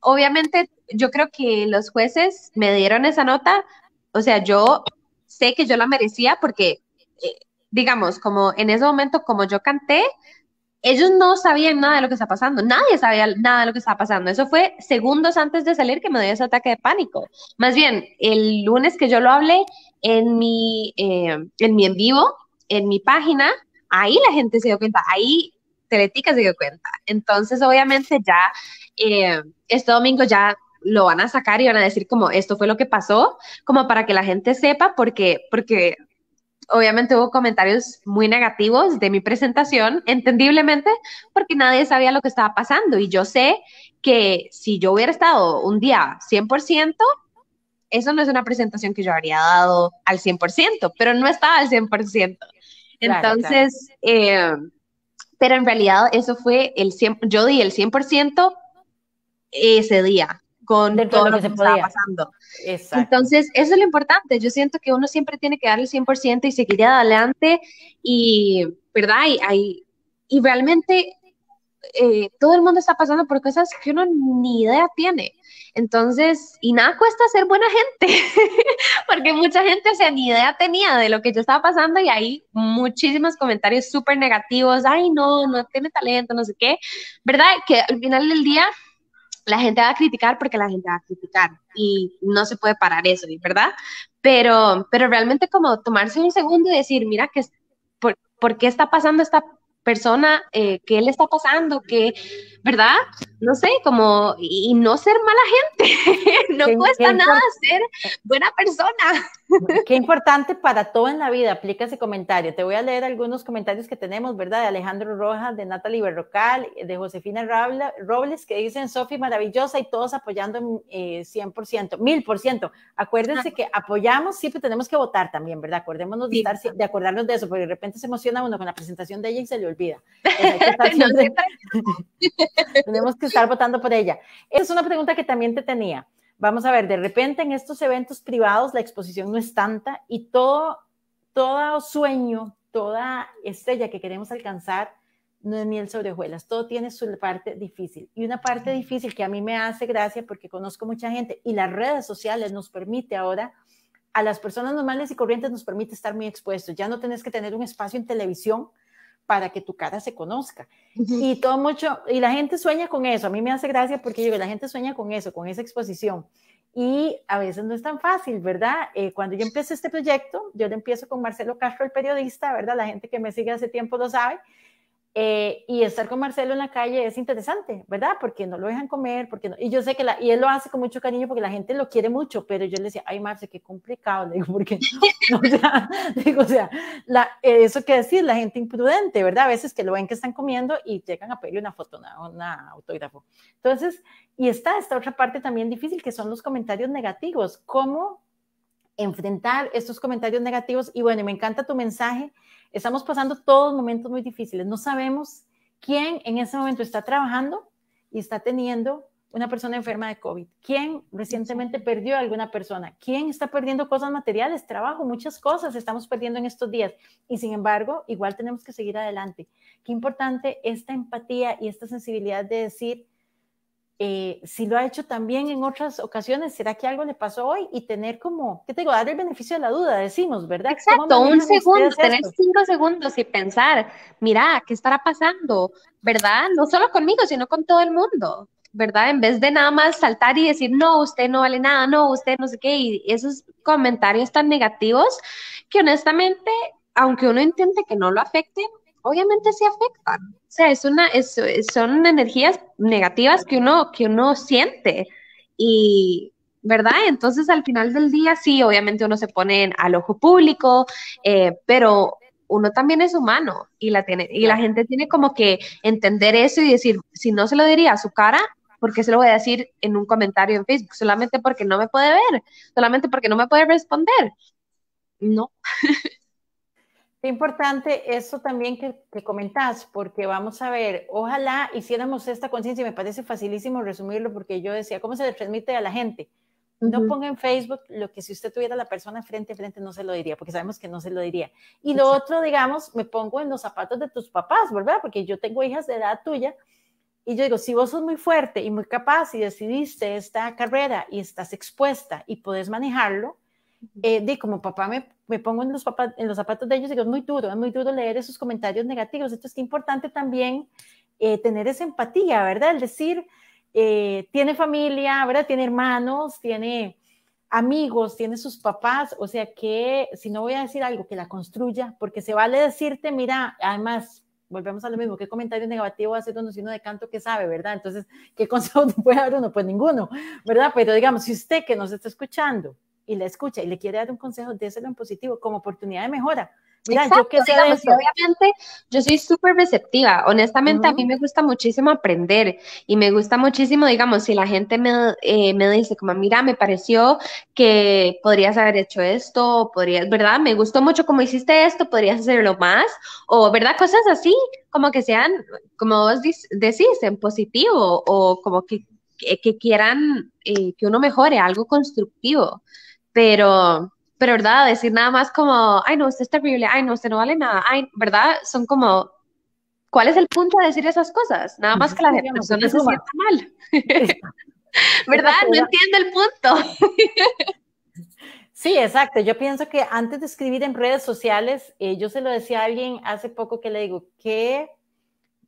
obviamente yo creo que los jueces me dieron esa nota, o sea, yo sé que yo la merecía porque, eh, digamos, como en ese momento, como yo canté, ellos no sabían nada de lo que estaba pasando, nadie sabía nada de lo que estaba pasando. Eso fue segundos antes de salir que me dio ese ataque de pánico. Más bien, el lunes que yo lo hablé en mi, eh, en, mi en vivo, en mi página, ahí la gente se dio cuenta, ahí Teletica se dio cuenta. Entonces, obviamente ya, eh, este domingo ya lo van a sacar y van a decir como esto fue lo que pasó, como para que la gente sepa, porque, porque obviamente hubo comentarios muy negativos de mi presentación, entendiblemente, porque nadie sabía lo que estaba pasando. Y yo sé que si yo hubiera estado un día 100%, eso no es una presentación que yo habría dado al 100%, pero no estaba al 100%. Entonces, eh, pero en realidad eso fue el 100, yo di el 100% ese día con todo, lo que, se podía. estaba pasando. Exacto. Entonces, eso es lo importante. Yo siento que uno siempre tiene que dar el 100% y seguir adelante y, ¿verdad? Y, y realmente eh, todo el mundo está pasando por cosas que uno ni idea tiene. Entonces, y nada cuesta ser buena gente, (laughs) porque mucha gente, o sea, ni idea tenía de lo que yo estaba pasando y hay muchísimos comentarios súper negativos, ay, no, no tiene talento, no sé qué, ¿verdad? Que al final del día la gente va a criticar porque la gente va a criticar y no se puede parar eso, ¿verdad? Pero, pero realmente como tomarse un segundo y decir, mira, que, ¿por, por qué está pasando esta persona? Eh, ¿Qué le está pasando? Que... ¿verdad? No sé, como, y, no ser mala gente. (laughs) no cuesta nada ser buena persona. (laughs) qué importante para todo en la vida, aplica ese comentario. Te voy a leer algunos comentarios que tenemos, ¿verdad? De Alejandro Rojas, de Natalie Berrocal, de Josefina Robles, que dicen, Sofi, maravillosa, y todos apoyando eh, mil por ciento. Acuérdense que apoyamos, siempre tenemos que votar también, ¿verdad? Acordémonos de, acordarnos de eso, porque de repente se emociona uno con la presentación de ella y se le olvida. (laughs) (laughs) Tenemos que estar votando por ella. es una pregunta que también te tenía. Vamos a ver, de repente en estos eventos privados la exposición no es tanta y todo, todo sueño, toda estrella que queremos alcanzar no es miel sobre hojuelas, todo tiene su parte difícil. Y una parte difícil que a mí me hace gracia porque conozco mucha gente y las redes sociales nos permite ahora, a las personas normales y corrientes nos permite estar muy expuestos. Ya no tenés que tener un espacio en televisión para que tu cara se conozca. Y todo mucho, y la gente sueña con eso, a mí me hace gracia porque yo, la gente sueña con eso, con esa exposición. Y a veces no es tan fácil, ¿verdad? Eh, cuando yo empecé este proyecto, yo lo empiezo con Marcelo Castro, el periodista, ¿verdad? La gente que me sigue hace tiempo lo sabe. Eh, y estar con Marcelo en la calle es interesante, ¿verdad? Porque no lo dejan comer, porque no, y yo sé que la, y él lo hace con mucho cariño porque la gente lo quiere mucho, pero yo le decía, ay Marce, qué complicado, (laughs) le digo, porque, (laughs) o sea, eso que decir, la gente imprudente, ¿verdad? A veces que lo ven que están comiendo y llegan a pedirle una foto, una autógrafo. Entonces, y está esta otra parte también difícil que son los comentarios negativos, cómo enfrentar estos comentarios negativos, y bueno, me encanta tu mensaje Estamos pasando todos momentos muy difíciles. No sabemos quién en ese momento está trabajando y está teniendo una persona enferma de COVID, quién recientemente perdió a alguna persona, quién está perdiendo cosas materiales, trabajo, muchas cosas estamos perdiendo en estos días y sin embargo, igual tenemos que seguir adelante. Qué importante esta empatía y esta sensibilidad de decir, eh, si lo ha hecho también en otras ocasiones, ¿será que algo le pasó hoy? Y tener como, ¿qué te digo? Dar el beneficio de la duda, decimos, ¿verdad? Exacto, un segundo, tener cinco segundos y pensar, mira, ¿qué estará pasando? ¿Verdad? No solo conmigo, sino con todo el mundo, ¿verdad? En vez de nada más saltar y decir, no, usted no vale nada, no, usted no sé qué, y esos comentarios tan negativos que honestamente, aunque uno intente que no lo afecten, obviamente se afectan. O sea, es una, es, son energías negativas que uno, que uno siente. Y, ¿verdad? Entonces, al final del día, sí, obviamente uno se pone al ojo público, eh, pero uno también es humano y la, tiene, y la gente tiene como que entender eso y decir, si no se lo diría a su cara, ¿por qué se lo voy a decir en un comentario en Facebook? Solamente porque no me puede ver, solamente porque no me puede responder. No. (laughs) Qué importante eso también que, que comentás, porque vamos a ver, ojalá hiciéramos esta conciencia, y me parece facilísimo resumirlo, porque yo decía, ¿cómo se le transmite a la gente? No ponga en Facebook lo que si usted tuviera la persona frente a frente no se lo diría, porque sabemos que no se lo diría. Y lo otro, digamos, me pongo en los zapatos de tus papás, ¿verdad? Porque yo tengo hijas de edad tuya y yo digo, si vos sos muy fuerte y muy capaz y decidiste esta carrera y estás expuesta y podés manejarlo, eh, como papá me, me pongo en los, en los zapatos de ellos y digo, es muy duro, es muy duro leer esos comentarios negativos. Entonces, qué importante también eh, tener esa empatía, ¿verdad? El decir, eh, tiene familia, ¿verdad? Tiene hermanos, tiene amigos, tiene sus papás, o sea que si no voy a decir algo, que la construya, porque se vale decirte, mira, además, volvemos a lo mismo, ¿qué comentario negativo hacer uno si uno de canto que sabe, verdad? Entonces, ¿qué (laughs) consejo puede dar uno? Pues ninguno, ¿verdad? Pero digamos, si usted que nos está escuchando y le escucha y le quiere dar un consejo, déselo en positivo como oportunidad de mejora. Mira, yo obviamente yo soy súper receptiva, honestamente a mí me gusta muchísimo aprender y me gusta muchísimo, digamos, si la gente me, eh, me dice como, mira, me pareció que podrías haber hecho esto, podrías, ¿verdad? Me gustó mucho como hiciste esto, podrías hacerlo más, o, ¿verdad? Cosas así, como que sean, como vos decís, en positivo o como que, que, quieran eh, que uno mejore, algo constructivo pero, pero, ¿verdad? Decir nada más como, ay, no, usted es terrible, ay, no, usted no vale nada, ay, ¿verdad? Son como, ¿cuál es el punto de decir esas cosas? Nada más que la gente persona se sienta mal. (laughs) ¿Verdad? No entiendo el punto. Sí, exacto. Yo pienso que antes de escribir en redes sociales, eh, yo se lo decía a alguien hace poco que le digo, qué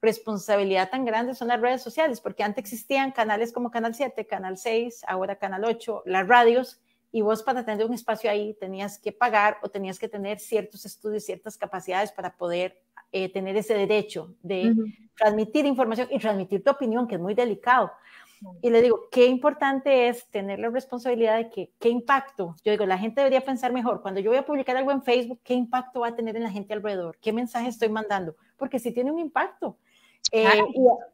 responsabilidad tan grande son las redes sociales, porque antes existían canales como Canal 7, Canal 6, ahora Canal 8, las radios, y vos para tener un espacio ahí tenías que pagar o tenías que tener ciertos estudios, ciertas capacidades para poder eh, tener ese derecho de transmitir información y transmitir tu opinión, que es muy delicado. Y le digo, qué importante es tener la responsabilidad de que, qué impacto, yo digo, la gente debería pensar mejor, cuando yo voy a publicar algo en Facebook, qué impacto va a tener en la gente alrededor, qué mensaje estoy mandando, porque si sí tiene un impacto. Eh,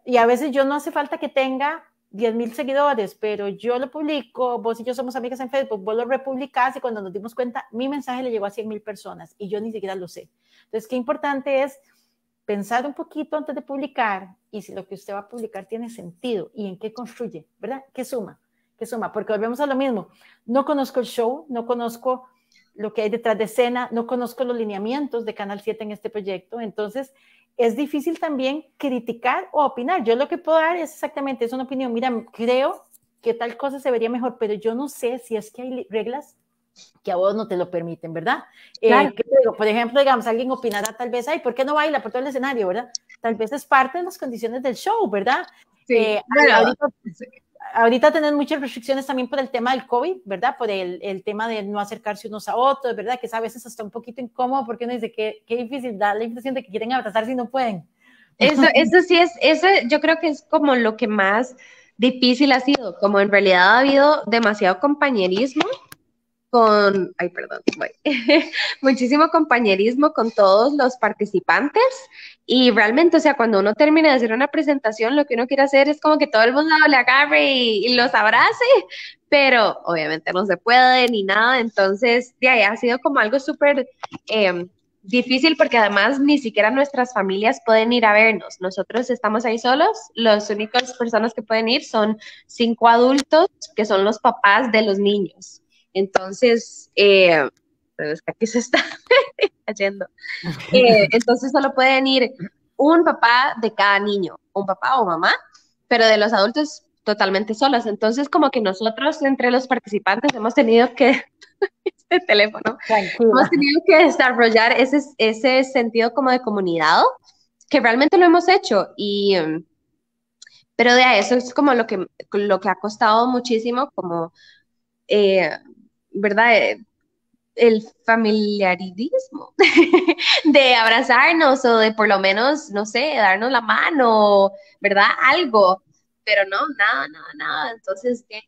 y, a veces yo no hace falta que tenga 10 mil seguidores, pero yo lo publico, vos y yo somos amigas en Facebook, vos lo republicás y cuando nos dimos cuenta, mi mensaje le llegó a 100 mil personas y yo ni siquiera lo sé. Entonces, qué importante es pensar un poquito antes de publicar y si lo que usted va a publicar tiene sentido y en qué construye, ¿verdad? ¿Qué suma? ¿Qué suma? Porque volvemos a lo mismo. No conozco el show, no conozco lo que hay detrás de escena, no conozco los lineamientos de Canal 7 en este proyecto, entonces es difícil también criticar o opinar. Yo lo que puedo dar es exactamente, es una opinión. Mira, creo que tal cosa se vería mejor, pero yo no sé si es que hay reglas que a vos no te lo permiten, ¿verdad? Eh, por ejemplo, digamos, alguien opinará tal vez, ay, ¿por qué no baila por todo el escenario, verdad? Tal vez es parte de las condiciones del show, ¿verdad? Sí, eh, ahorita tenemos muchas restricciones también por el tema del COVID, ¿verdad? Por el, tema de no acercarse unos a otros, ¿verdad? Que a veces hasta un poquito incómodo porque uno dice que qué difícil, da la impresión de que quieren abrazarse y no pueden. Eso, (laughs) eso sí es, eso yo creo que es como lo que más difícil ha sido, como en realidad ha habido demasiado compañerismo con, ay, perdón, (laughs) muchísimo compañerismo con todos los participantes y realmente, o sea, cuando uno termina de hacer una presentación, lo que uno quiere hacer es como que todo el mundo le agarre y, los abrace, pero obviamente no se puede ni nada. Entonces, de ahí ha sido como algo súper em, difícil porque además ni siquiera nuestras familias pueden ir a vernos. Nosotros estamos ahí solos. Las únicas personas que pueden ir son cinco adultos, que son los papás de los niños. Entonces, eh, que se está (laughs) cayendo. Eh, entonces solo pueden ir un papá de cada niño, un papá o mamá, pero de los adultos totalmente solos. Entonces como que nosotros entre los participantes hemos tenido que, (laughs) este teléfono, hemos tenido que desarrollar ese, ese sentido como de comunidad, que realmente lo hemos hecho y em, pero de eso es como lo que, lo que ha costado muchísimo, como, eh, ¿verdad? Eh, el familiarismo (laughs) de abrazarnos o de por lo menos, no sé, darnos la mano, ¿verdad? Algo, pero no, nada, nada, nada. Entonces, ¿qué?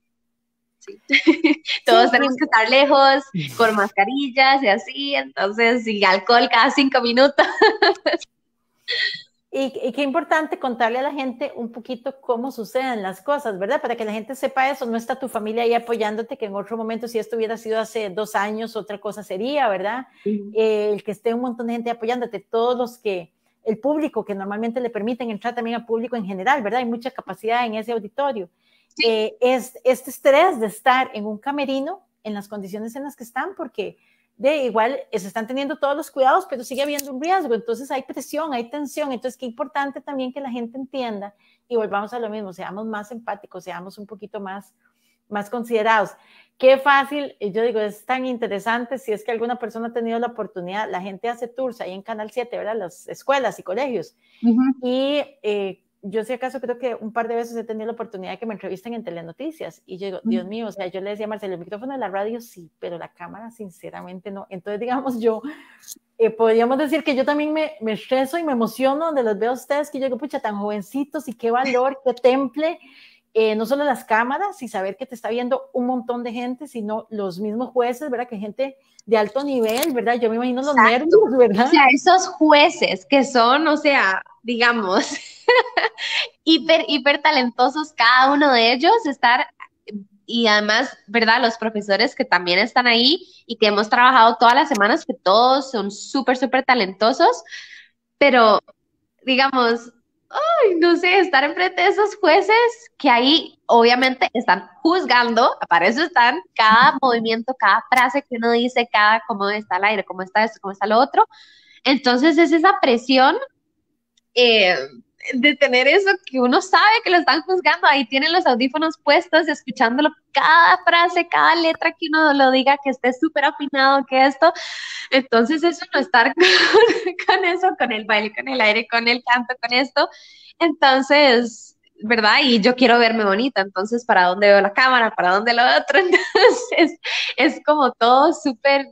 (laughs) Todos tenemos que estar lejos, con mascarillas y así, entonces, y alcohol cada cinco minutos. (laughs) Y, qué importante contarle a la gente un poquito cómo suceden las cosas, ¿verdad? Para que la gente sepa eso, no está tu familia ahí apoyándote, que en otro momento, si esto hubiera sido hace dos años, otra cosa sería, ¿verdad? Eh, el que esté un montón de gente apoyándote, todos los que, el público, que normalmente le permiten entrar también al público en general, ¿verdad? Hay mucha capacidad en ese auditorio. Eh, es este estrés de estar en un camerino, en las condiciones en las que están, porque de igual eh, se están teniendo todos los cuidados, pero sigue habiendo un riesgo. Entonces hay presión, hay tensión. Entonces, qué importante también que la gente entienda y volvamos a lo mismo, seamos más empáticos, seamos un poquito más, más considerados. Qué fácil, yo digo, es tan interesante si es que alguna persona ha tenido la oportunidad, la gente hace tours ahí en Canal 7, ¿verdad? Las escuelas y colegios. Y eh, yo si acaso creo que un par de veces he tenido la oportunidad de que me entrevisten en Telenoticias y yo digo, Dios mío, o sea, yo le decía a Marcelo, el micrófono de la radio sí, pero la cámara sinceramente no. Entonces, digamos, yo eh, podríamos decir que yo también me, me estreso y me emociono de los veo ustedes, que yo digo, pucha, tan jovencitos y qué valor, qué temple. Eh, no solo las cámaras y saber que te está viendo un montón de gente, sino los mismos jueces, ¿verdad? Que gente de alto nivel, ¿verdad? Yo me imagino los nervios, ¿verdad? O sea, esos jueces que son, o sea, digamos, hiper, hiper talentosos cada uno de ellos, estar y además, ¿verdad? Los profesores que también están ahí y que hemos trabajado todas las semanas, que todos son súper, súper talentosos, pero digamos, ay, no sé, estar enfrente de esos jueces que ahí obviamente están juzgando, para eso están cada movimiento, cada frase que uno dice, cada cómo está el aire, cómo está esto, cómo está lo otro. Entonces es esa presión. Eh, de tener eso que uno sabe que lo están juzgando, ahí tienen los audífonos puestos escuchándolo cada frase, cada letra que uno lo diga, que esté súper afinado, que esto. Entonces eso no estar (laughs) con, eso, con el baile, con el aire, con el canto, con esto. Entonces, ¿verdad? Y yo quiero verme bonita, entonces ¿para dónde veo la cámara? ¿Para dónde lo otro? (laughs) Entonces es como todo súper...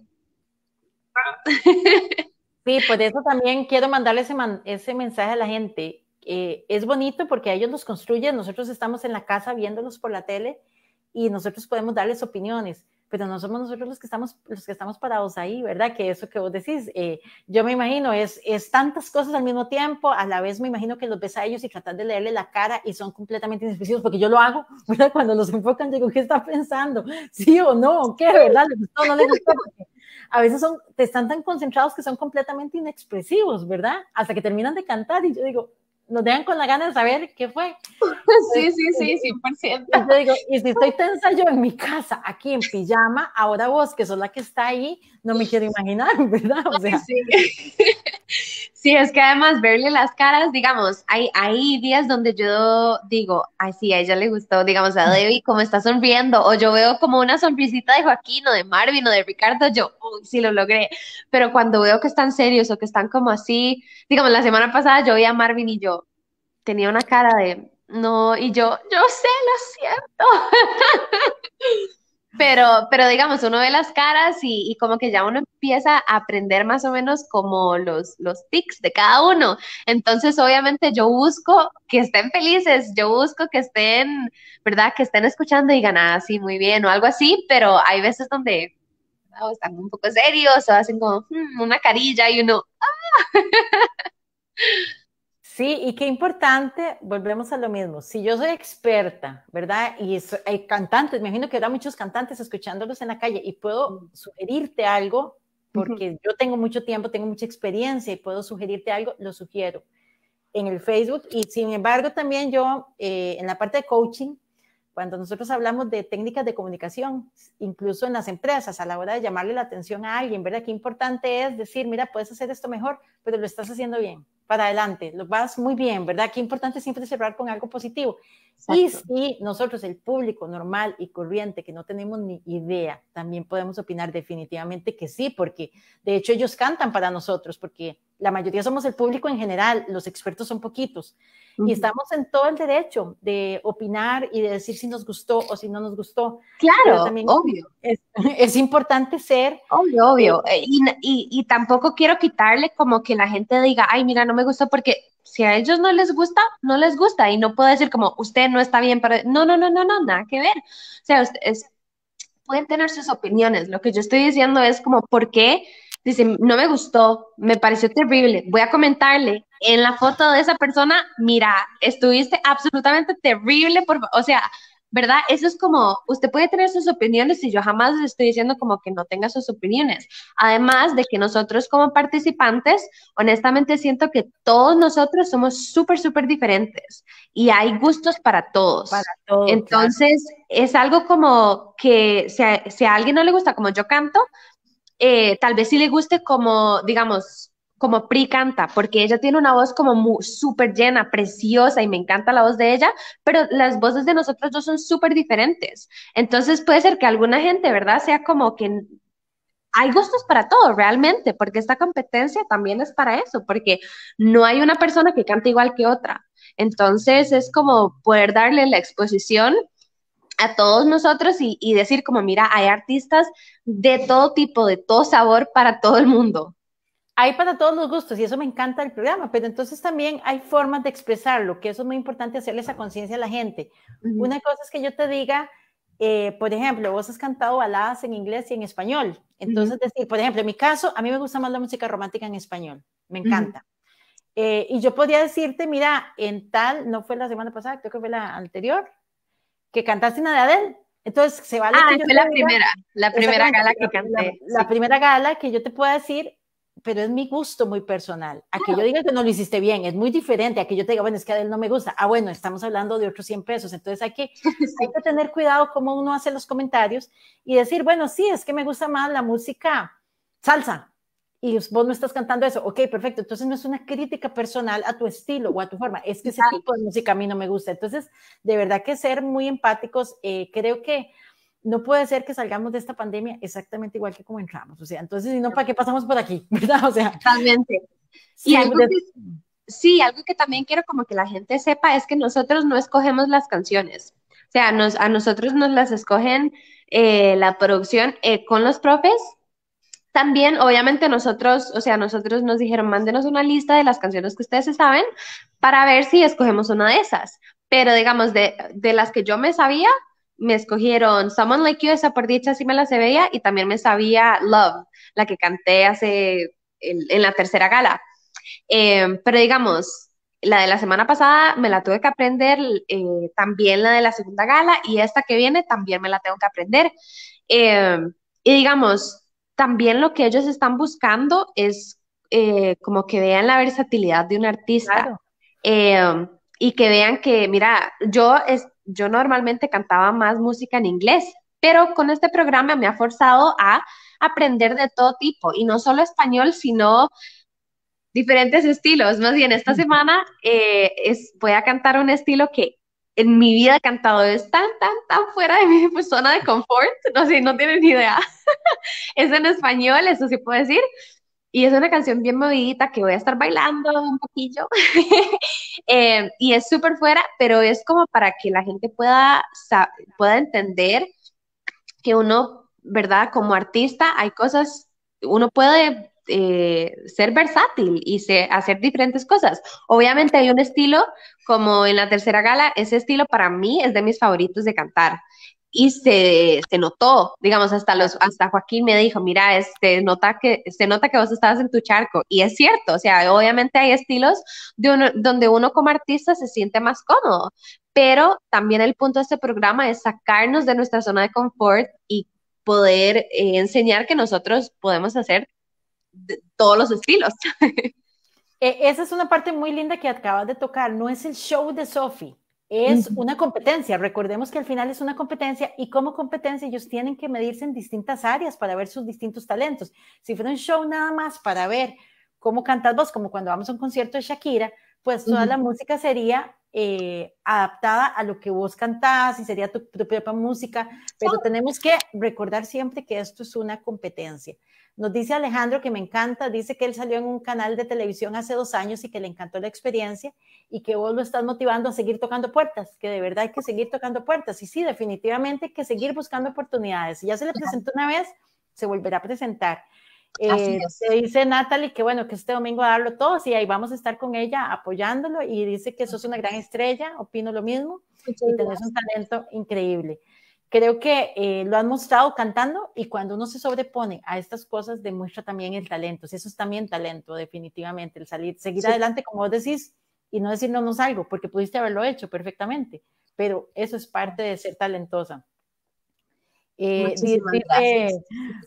Sí, pues eso también quiero mandarle ese, ese mensaje a la gente eh, es bonito porque ellos los construyen, nosotros estamos en la casa viéndolos por la tele y nosotros podemos darles opiniones, pero no somos nosotros los que estamos, los que estamos parados ahí, ¿verdad? Que eso que vos decís, eh, yo me imagino, es, es tantas cosas al mismo tiempo, a la vez me imagino que los ves a ellos y tratas de leerle la cara y son completamente inexpresivos porque yo lo hago, (laughs) Cuando los enfocan, digo, ¿qué está pensando? ¿Sí o no? ¿Qué, verdad? gustó no le gustó? a veces son, te están tan concentrados que son completamente inexpresivos, ¿verdad? Hasta que terminan de cantar y yo digo, nos dejan con la gana de saber qué fue. (laughs) Sí, sí, sí, 100% Y si estoy tensa yo en mi casa, aquí en pijama, ahora vos, que sos la que está ahí, no me quiero imaginar, (laughs) ¿verdad? (laughs) sí, es que además verle las caras, digamos, hay, hay días donde yo digo, ay, sí, a ella le gustó, digamos, a Debbie, como está sonriendo, o yo veo como una sonrisita de Joaquín o de Marvin o de Ricardo, yo, sí lo logré. Pero cuando veo que están serios o que están como así, digamos, la semana pasada yo vi a Marvin y yo, tenía una cara de, no, y yo, yo sé, lo siento. (laughs) pero, pero digamos, uno ve las caras y, como que ya uno empieza a aprender más o menos como los, los tics de cada uno. Entonces, obviamente yo busco que estén felices, yo busco que estén, ¿verdad? Que estén escuchando y digan, ah, sí, muy bien o algo así, pero hay veces donde están un poco serios o hacen como hmm, una carilla y uno, ah. (laughs) Sí, y qué importante, volvemos a lo mismo. Si yo soy experta, ¿verdad? Y hay cantantes, me imagino que habrá muchos cantantes escuchándolos en la calle y puedo sugerirte algo, porque yo tengo mucho tiempo, tengo mucha experiencia y puedo sugerirte algo, lo sugiero en el Facebook. Y sin embargo, también yo eh, en la parte de coaching, cuando nosotros hablamos de técnicas de comunicación, incluso en las empresas, a la hora de llamarle la atención a alguien, ¿verdad? Qué importante es decir, mira, puedes hacer esto mejor, pero lo estás haciendo bien para adelante, lo vas muy bien, ¿verdad? Qué importante siempre cerrar con algo positivo. Y si nosotros, el público normal y corriente, que no tenemos ni idea, también podemos opinar definitivamente que sí, porque de hecho ellos cantan para nosotros, porque la mayoría somos el público en general, los expertos son poquitos, y estamos en todo el derecho de opinar y de decir si nos gustó o si no nos gustó. Claro, obvio. (laughs) Es, importante ser... Obvio, obvio. Eh, y, y, y tampoco quiero quitarle como que la gente diga, ay, mira, no me gustó porque si a ellos no les gusta, no les gusta. Y no puedo decir como, usted no está bien, pero no, no, no, no, no, nada que ver. O sea, ustedes pueden tener sus opiniones. Lo que yo estoy diciendo es como, ¿por qué? Dice, no me gustó, me pareció terrible. Voy a comentarle en la foto de esa persona, mira, estuviste absolutamente terrible, por, o sea, ¿verdad? Eso es como, usted puede tener sus opiniones y yo jamás le estoy diciendo como que no tenga sus opiniones. Además de que nosotros como participantes, honestamente siento que todos nosotros somos súper, súper diferentes y hay gustos para todos. Entonces, es algo como que si a, alguien no le gusta como yo canto, eh, tal vez sí le guste como, digamos, como Pri canta, porque ella tiene una voz como súper llena, preciosa, y me encanta la voz de ella, pero las voces de nosotros dos son súper diferentes. Entonces puede ser que alguna gente, ¿verdad? Sea como que hay gustos para todo realmente, porque esta competencia también es para eso, porque no hay una persona que cante igual que otra. Entonces es como poder darle la exposición a todos nosotros y, y decir como, mira, hay artistas de todo tipo, de todo sabor para todo el mundo hay para todos los gustos y eso me encanta el programa, pero entonces también hay formas de expresarlo, que eso es muy importante hacerle esa conciencia a la gente. Una cosa es que yo te diga, eh, por ejemplo, vos has cantado baladas en inglés y en español. Entonces, por ejemplo, en mi caso, a mí me gusta más la música romántica en español, me encanta. Eh, y yo podría decirte, mira, en tal, no fue la semana pasada, creo que fue la anterior, que cantaste una de Adele. Entonces, se vale. Ah, fue la primera, la primera gala que canté. La, la primera gala que yo te pueda decir, pero es mi gusto muy personal. A que yo diga que no lo hiciste bien, es muy diferente. A que yo te diga, bueno, es que a él no me gusta. Ah, bueno, estamos hablando de otros 100 pesos. Entonces hay que, (laughs) hay que tener cuidado cómo uno hace los comentarios y decir, bueno, sí, es que me gusta más la música salsa. Y vos no estás cantando eso. Ok, perfecto. Entonces no es una crítica personal a tu estilo o a tu forma. Es que ese tipo de música a mí no me gusta. Entonces, de verdad que ser muy empáticos, eh, creo que no puede ser que salgamos de esta pandemia exactamente igual que como entramos. O sea, entonces, si no, ¿para qué pasamos por aquí? (laughs) O sea, totalmente. Sí, algo que, sí, algo que también quiero como que la gente sepa es que nosotros no escogemos las canciones. O sea, nos, a nosotros nos las escogen eh, la producción eh, con los profes. También, obviamente, nosotros, o sea, nosotros nos dijeron, mándenos una lista de las canciones que ustedes saben para ver si escogemos una de esas. Pero digamos, de, de las que yo me sabía, me escogieron Someone Like You, esa por dicha sí me la se veía, y también me sabía Love, la que canté hace en, la tercera gala. Eh, pero digamos, la de la semana pasada me la tuve que aprender, eh, también la de la segunda gala, y esta que viene también me la tengo que aprender. Eh, y digamos, también lo que ellos están buscando es como que vean la versatilidad de un artista. y que vean que, mira, yo yo normalmente cantaba más música en inglés, pero con este programa me ha forzado a aprender de todo tipo, y no solo español, sino diferentes estilos. Más bien, esta semana eh, voy a cantar un estilo que en mi vida he cantado, es tan, tan, tan fuera de mi (laughs) zona de confort, no sé, no tienen ni idea. (laughs) es en español, eso sí puedo decir, y es una canción bien movidita que voy a estar bailando un poquillo. (laughs) Em, y es súper fuera, pero es como para que la gente pueda, pueda entender que uno, ¿verdad? Como artista hay cosas, uno puede eh, ser versátil y hacer diferentes cosas. Obviamente hay un estilo, como en la tercera gala, ese estilo para mí es de mis favoritos de cantar y se, notó, digamos, hasta los, hasta Joaquín me dijo, mira, este, nota que, se nota que vos estabas en tu charco, y es cierto, o sea, obviamente hay estilos de donde uno como artista se siente más cómodo, pero también el punto de este programa es sacarnos de nuestra zona de confort y poder eh, enseñar que nosotros podemos hacer todos los estilos. (laughs) E, esa es una parte muy linda que acabas de tocar, no es el show de Sophie, es una competencia. Recordemos que al final es una competencia y como competencia ellos tienen que medirse en distintas áreas para ver sus distintos talentos. Si fuera un show nada más para ver cómo cantas vos, como cuando vamos a un concierto de Shakira, pues toda la música sería eh, adaptada a lo que vos cantás y sería tu, propia música, pero tenemos que recordar siempre que esto es una competencia. Nos dice Alejandro que me encanta, dice que él salió en un canal de televisión hace dos años y que le encantó la experiencia y que vos lo estás motivando a seguir tocando puertas, que de verdad hay que seguir tocando puertas. Y sí, definitivamente hay que seguir buscando oportunidades. Si ya se le presentó una vez, se volverá a presentar. Eh, se dice Natalie que bueno, que este domingo a darlo todo, y ahí vamos a estar con ella apoyándolo y dice que sos una gran estrella, opino lo mismo y tenés un talento increíble creo que eh, lo han mostrado cantando y cuando uno se sobrepone a estas cosas demuestra también el talento. Eso es también talento, definitivamente, el salir, seguir adelante como vos decís y no decir no, no salgo, porque pudiste haberlo hecho perfectamente, pero eso es parte de ser talentosa. Eh,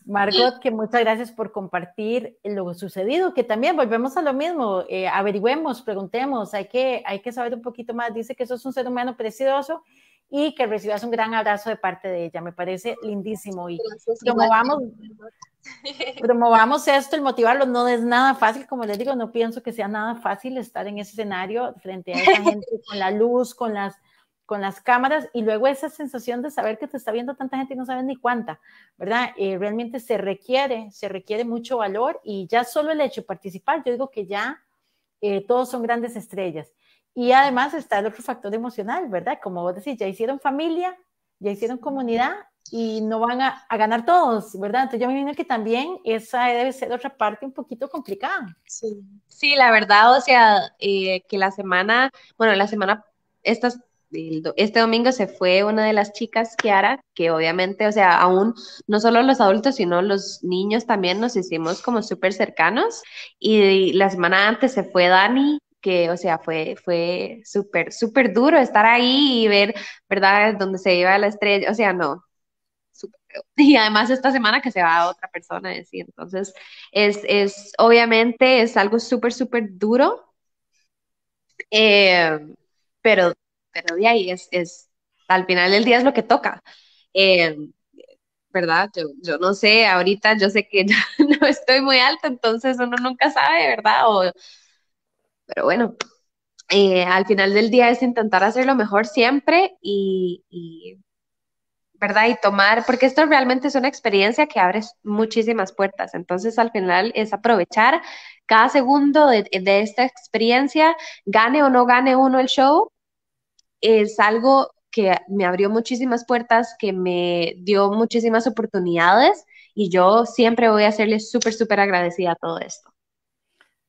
Margot que muchas gracias por compartir lo sucedido, que también volvemos a lo mismo, eh, averigüemos, preguntemos, hay que, hay que saber un poquito más. Dice que eso es un ser humano precioso y que recibas un gran abrazo de parte de ella. Me parece lindísimo y promovamos, (laughs) promovamos esto, el motivarlo, No es nada fácil, como les digo, no pienso que sea nada fácil estar en ese escenario frente a esa (laughs) gente con la luz, con las con las cámaras y luego esa sensación de saber que te está viendo tanta gente y no sabes ni cuánta, ¿verdad? Eh, realmente se requiere, se requiere mucho valor y ya solo el hecho de participar, yo digo que ya eh, todos son grandes estrellas. Y además está el otro factor emocional, ¿verdad? Como vos decís, ya hicieron familia, ya hicieron comunidad y no van a, ganar todos, ¿verdad? Entonces yo me imagino que también esa debe ser otra parte un poquito complicada. Sí, la verdad, o sea, eh, que la semana, bueno, la semana, este domingo se fue una de las chicas, Kiara, que obviamente, o sea, aún no solo los adultos, sino los niños también nos hicimos como súper cercanos. Y la semana antes se fue Dani, que, o sea, fue, fue súper, súper duro estar ahí y ver, ¿verdad?, dónde se iba la estrella, o sea, no. (laughs) Y además esta semana que se va a otra persona, ¿sí? entonces es, es, obviamente es algo súper, súper duro, eh, pero, pero de ahí es, es, al final del día es lo que toca. Eh, ¿verdad? Yo, no sé, ahorita yo sé que (laughs) no estoy muy alta, entonces uno nunca sabe, ¿verdad? O, pero bueno, eh, al final del día es intentar hacer lo mejor siempre y, ¿verdad? Y tomar, porque esto realmente es una experiencia que abre muchísimas puertas. Entonces, al final es aprovechar cada segundo de, de esta experiencia, gane o no gane uno el show, es algo que me abrió muchísimas puertas, que me dio muchísimas oportunidades y yo siempre voy a serle súper, súper agradecida a todo esto.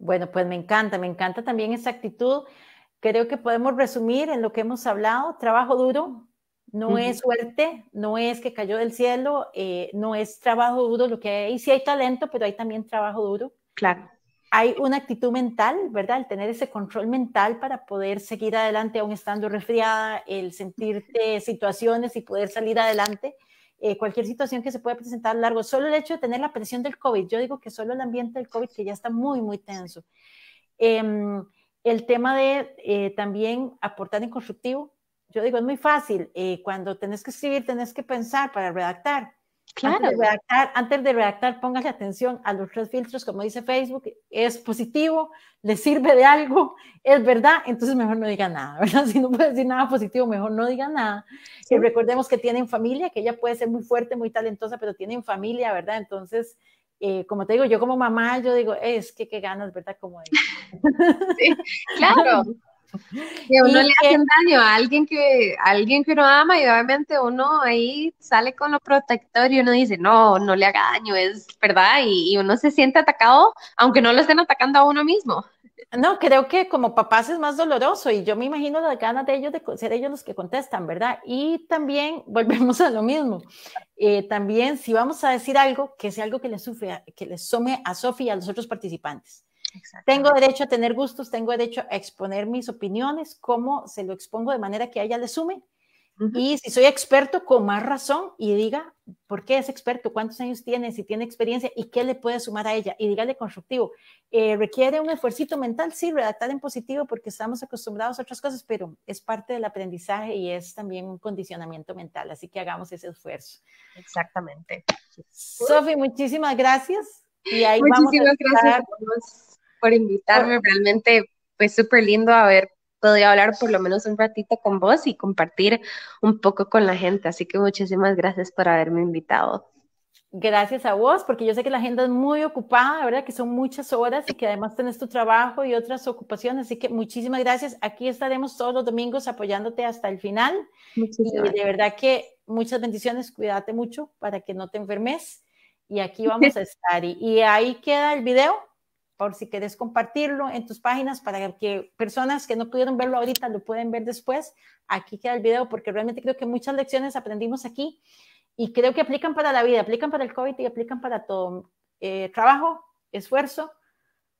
Bueno, pues me encanta, me encanta también esa actitud. Creo que podemos resumir en lo que hemos hablado, trabajo duro, no es suerte, no es que cayó del cielo, eh, no es trabajo duro, lo que hay, sí hay talento, pero hay también trabajo duro. Claro. Hay una actitud mental, ¿verdad? El tener ese control mental para poder seguir adelante aún estando resfriada, el sentirte situaciones y poder salir adelante. Eh, cualquier situación que se pueda presentar largo, solo el hecho de tener la presión del COVID, yo digo que solo el ambiente del COVID que ya está muy, muy tenso. Em, el tema de eh, también aportar en constructivo, yo digo, es muy fácil, eh, cuando tenés que escribir, tenés que pensar para redactar, Claro. Antes de, redactar, antes póngale atención a los tres filtros, como dice Facebook, es positivo, le sirve de algo, es verdad, entonces mejor no diga nada, (laughs) ¿verdad? Si no puede decir nada positivo, mejor no diga nada. Y recordemos que tienen familia, que ella puede ser muy fuerte, muy talentosa, pero tienen familia, ¿verdad? Entonces, eh, como te digo, yo como mamá, yo digo, eh, es que qué ganas, ¿verdad? Como (laughs) sí, claro. (laughs) Que uno le hacen daño a alguien que, alguien que uno ama y obviamente uno ahí sale con lo protector y uno dice, no, no le haga daño, es verdad, y, uno se siente atacado, aunque no lo estén atacando a uno mismo. No, creo que como papás es más doloroso y yo me imagino las ganas de ellos de ser ellos los que contestan, ¿verdad? Y también (laughs) volvemos a lo mismo. Eh, también si vamos a decir algo, que sea algo que le, sufre, que le some a Sofía y a los otros participantes. Tengo derecho a tener gustos, tengo derecho a exponer mis opiniones, cómo se lo expongo de manera que a ella le sume. Y si soy experto, con más razón y diga por qué es experto, cuántos años tiene, si tiene experiencia y qué le puede sumar a ella. Y dígale constructivo. Eh, requiere un esfuerzo mental, sí, redactar en positivo porque estamos acostumbrados a otras cosas, pero es parte del aprendizaje y es también un condicionamiento mental. Así que hagamos ese esfuerzo. Exactamente. Sofi, muchísimas gracias. Y ahí vamos a gracias por invitarme. Realmente fue pues, súper lindo haber podido hablar por lo menos un ratito con vos y compartir un poco con la gente. Así que muchísimas gracias por haberme invitado. Gracias a vos, porque yo sé que la agenda es muy ocupada, ¿verdad? Que son muchas horas y que además tenés tu trabajo y otras ocupaciones. Así que muchísimas gracias. Aquí estaremos todos los domingos apoyándote hasta el final. Y de verdad que muchas bendiciones. Cuídate mucho para que no te enfermes. Y aquí vamos a estar. y ahí queda el video si querés compartirlo en tus páginas para que personas que no pudieron verlo ahorita lo pueden ver después. Aquí queda el video porque realmente creo que muchas lecciones aprendimos aquí y creo que aplican para la vida, aplican para el COVID y aplican para todo. Eh, trabajo, esfuerzo,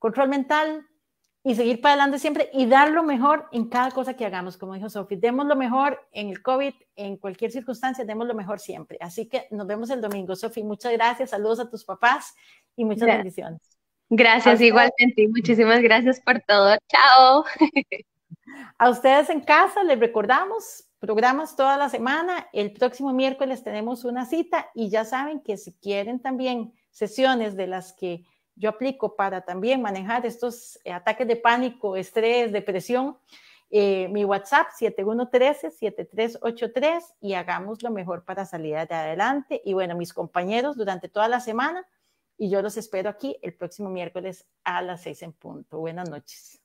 control mental y seguir para adelante siempre y dar lo mejor en cada cosa que hagamos, como dijo Sofi. Demos lo mejor en el COVID, en cualquier circunstancia, demos lo mejor siempre. Así que nos vemos el domingo, Sofi. Muchas gracias, saludos a tus papás y muchas bendiciones. Gracias igualmente y muchísimas gracias por todo. Chao. A ustedes en casa les recordamos programas toda la semana. El próximo miércoles tenemos una cita y ya saben que si quieren también sesiones de las que yo aplico para también manejar estos eh, ataques de pánico, estrés, depresión, eh, mi WhatsApp 7113-7383 y hagamos lo mejor para salir adelante. Y bueno, mis compañeros durante toda la semana y yo los espero aquí el próximo miércoles a las seis en punto. Buenas noches.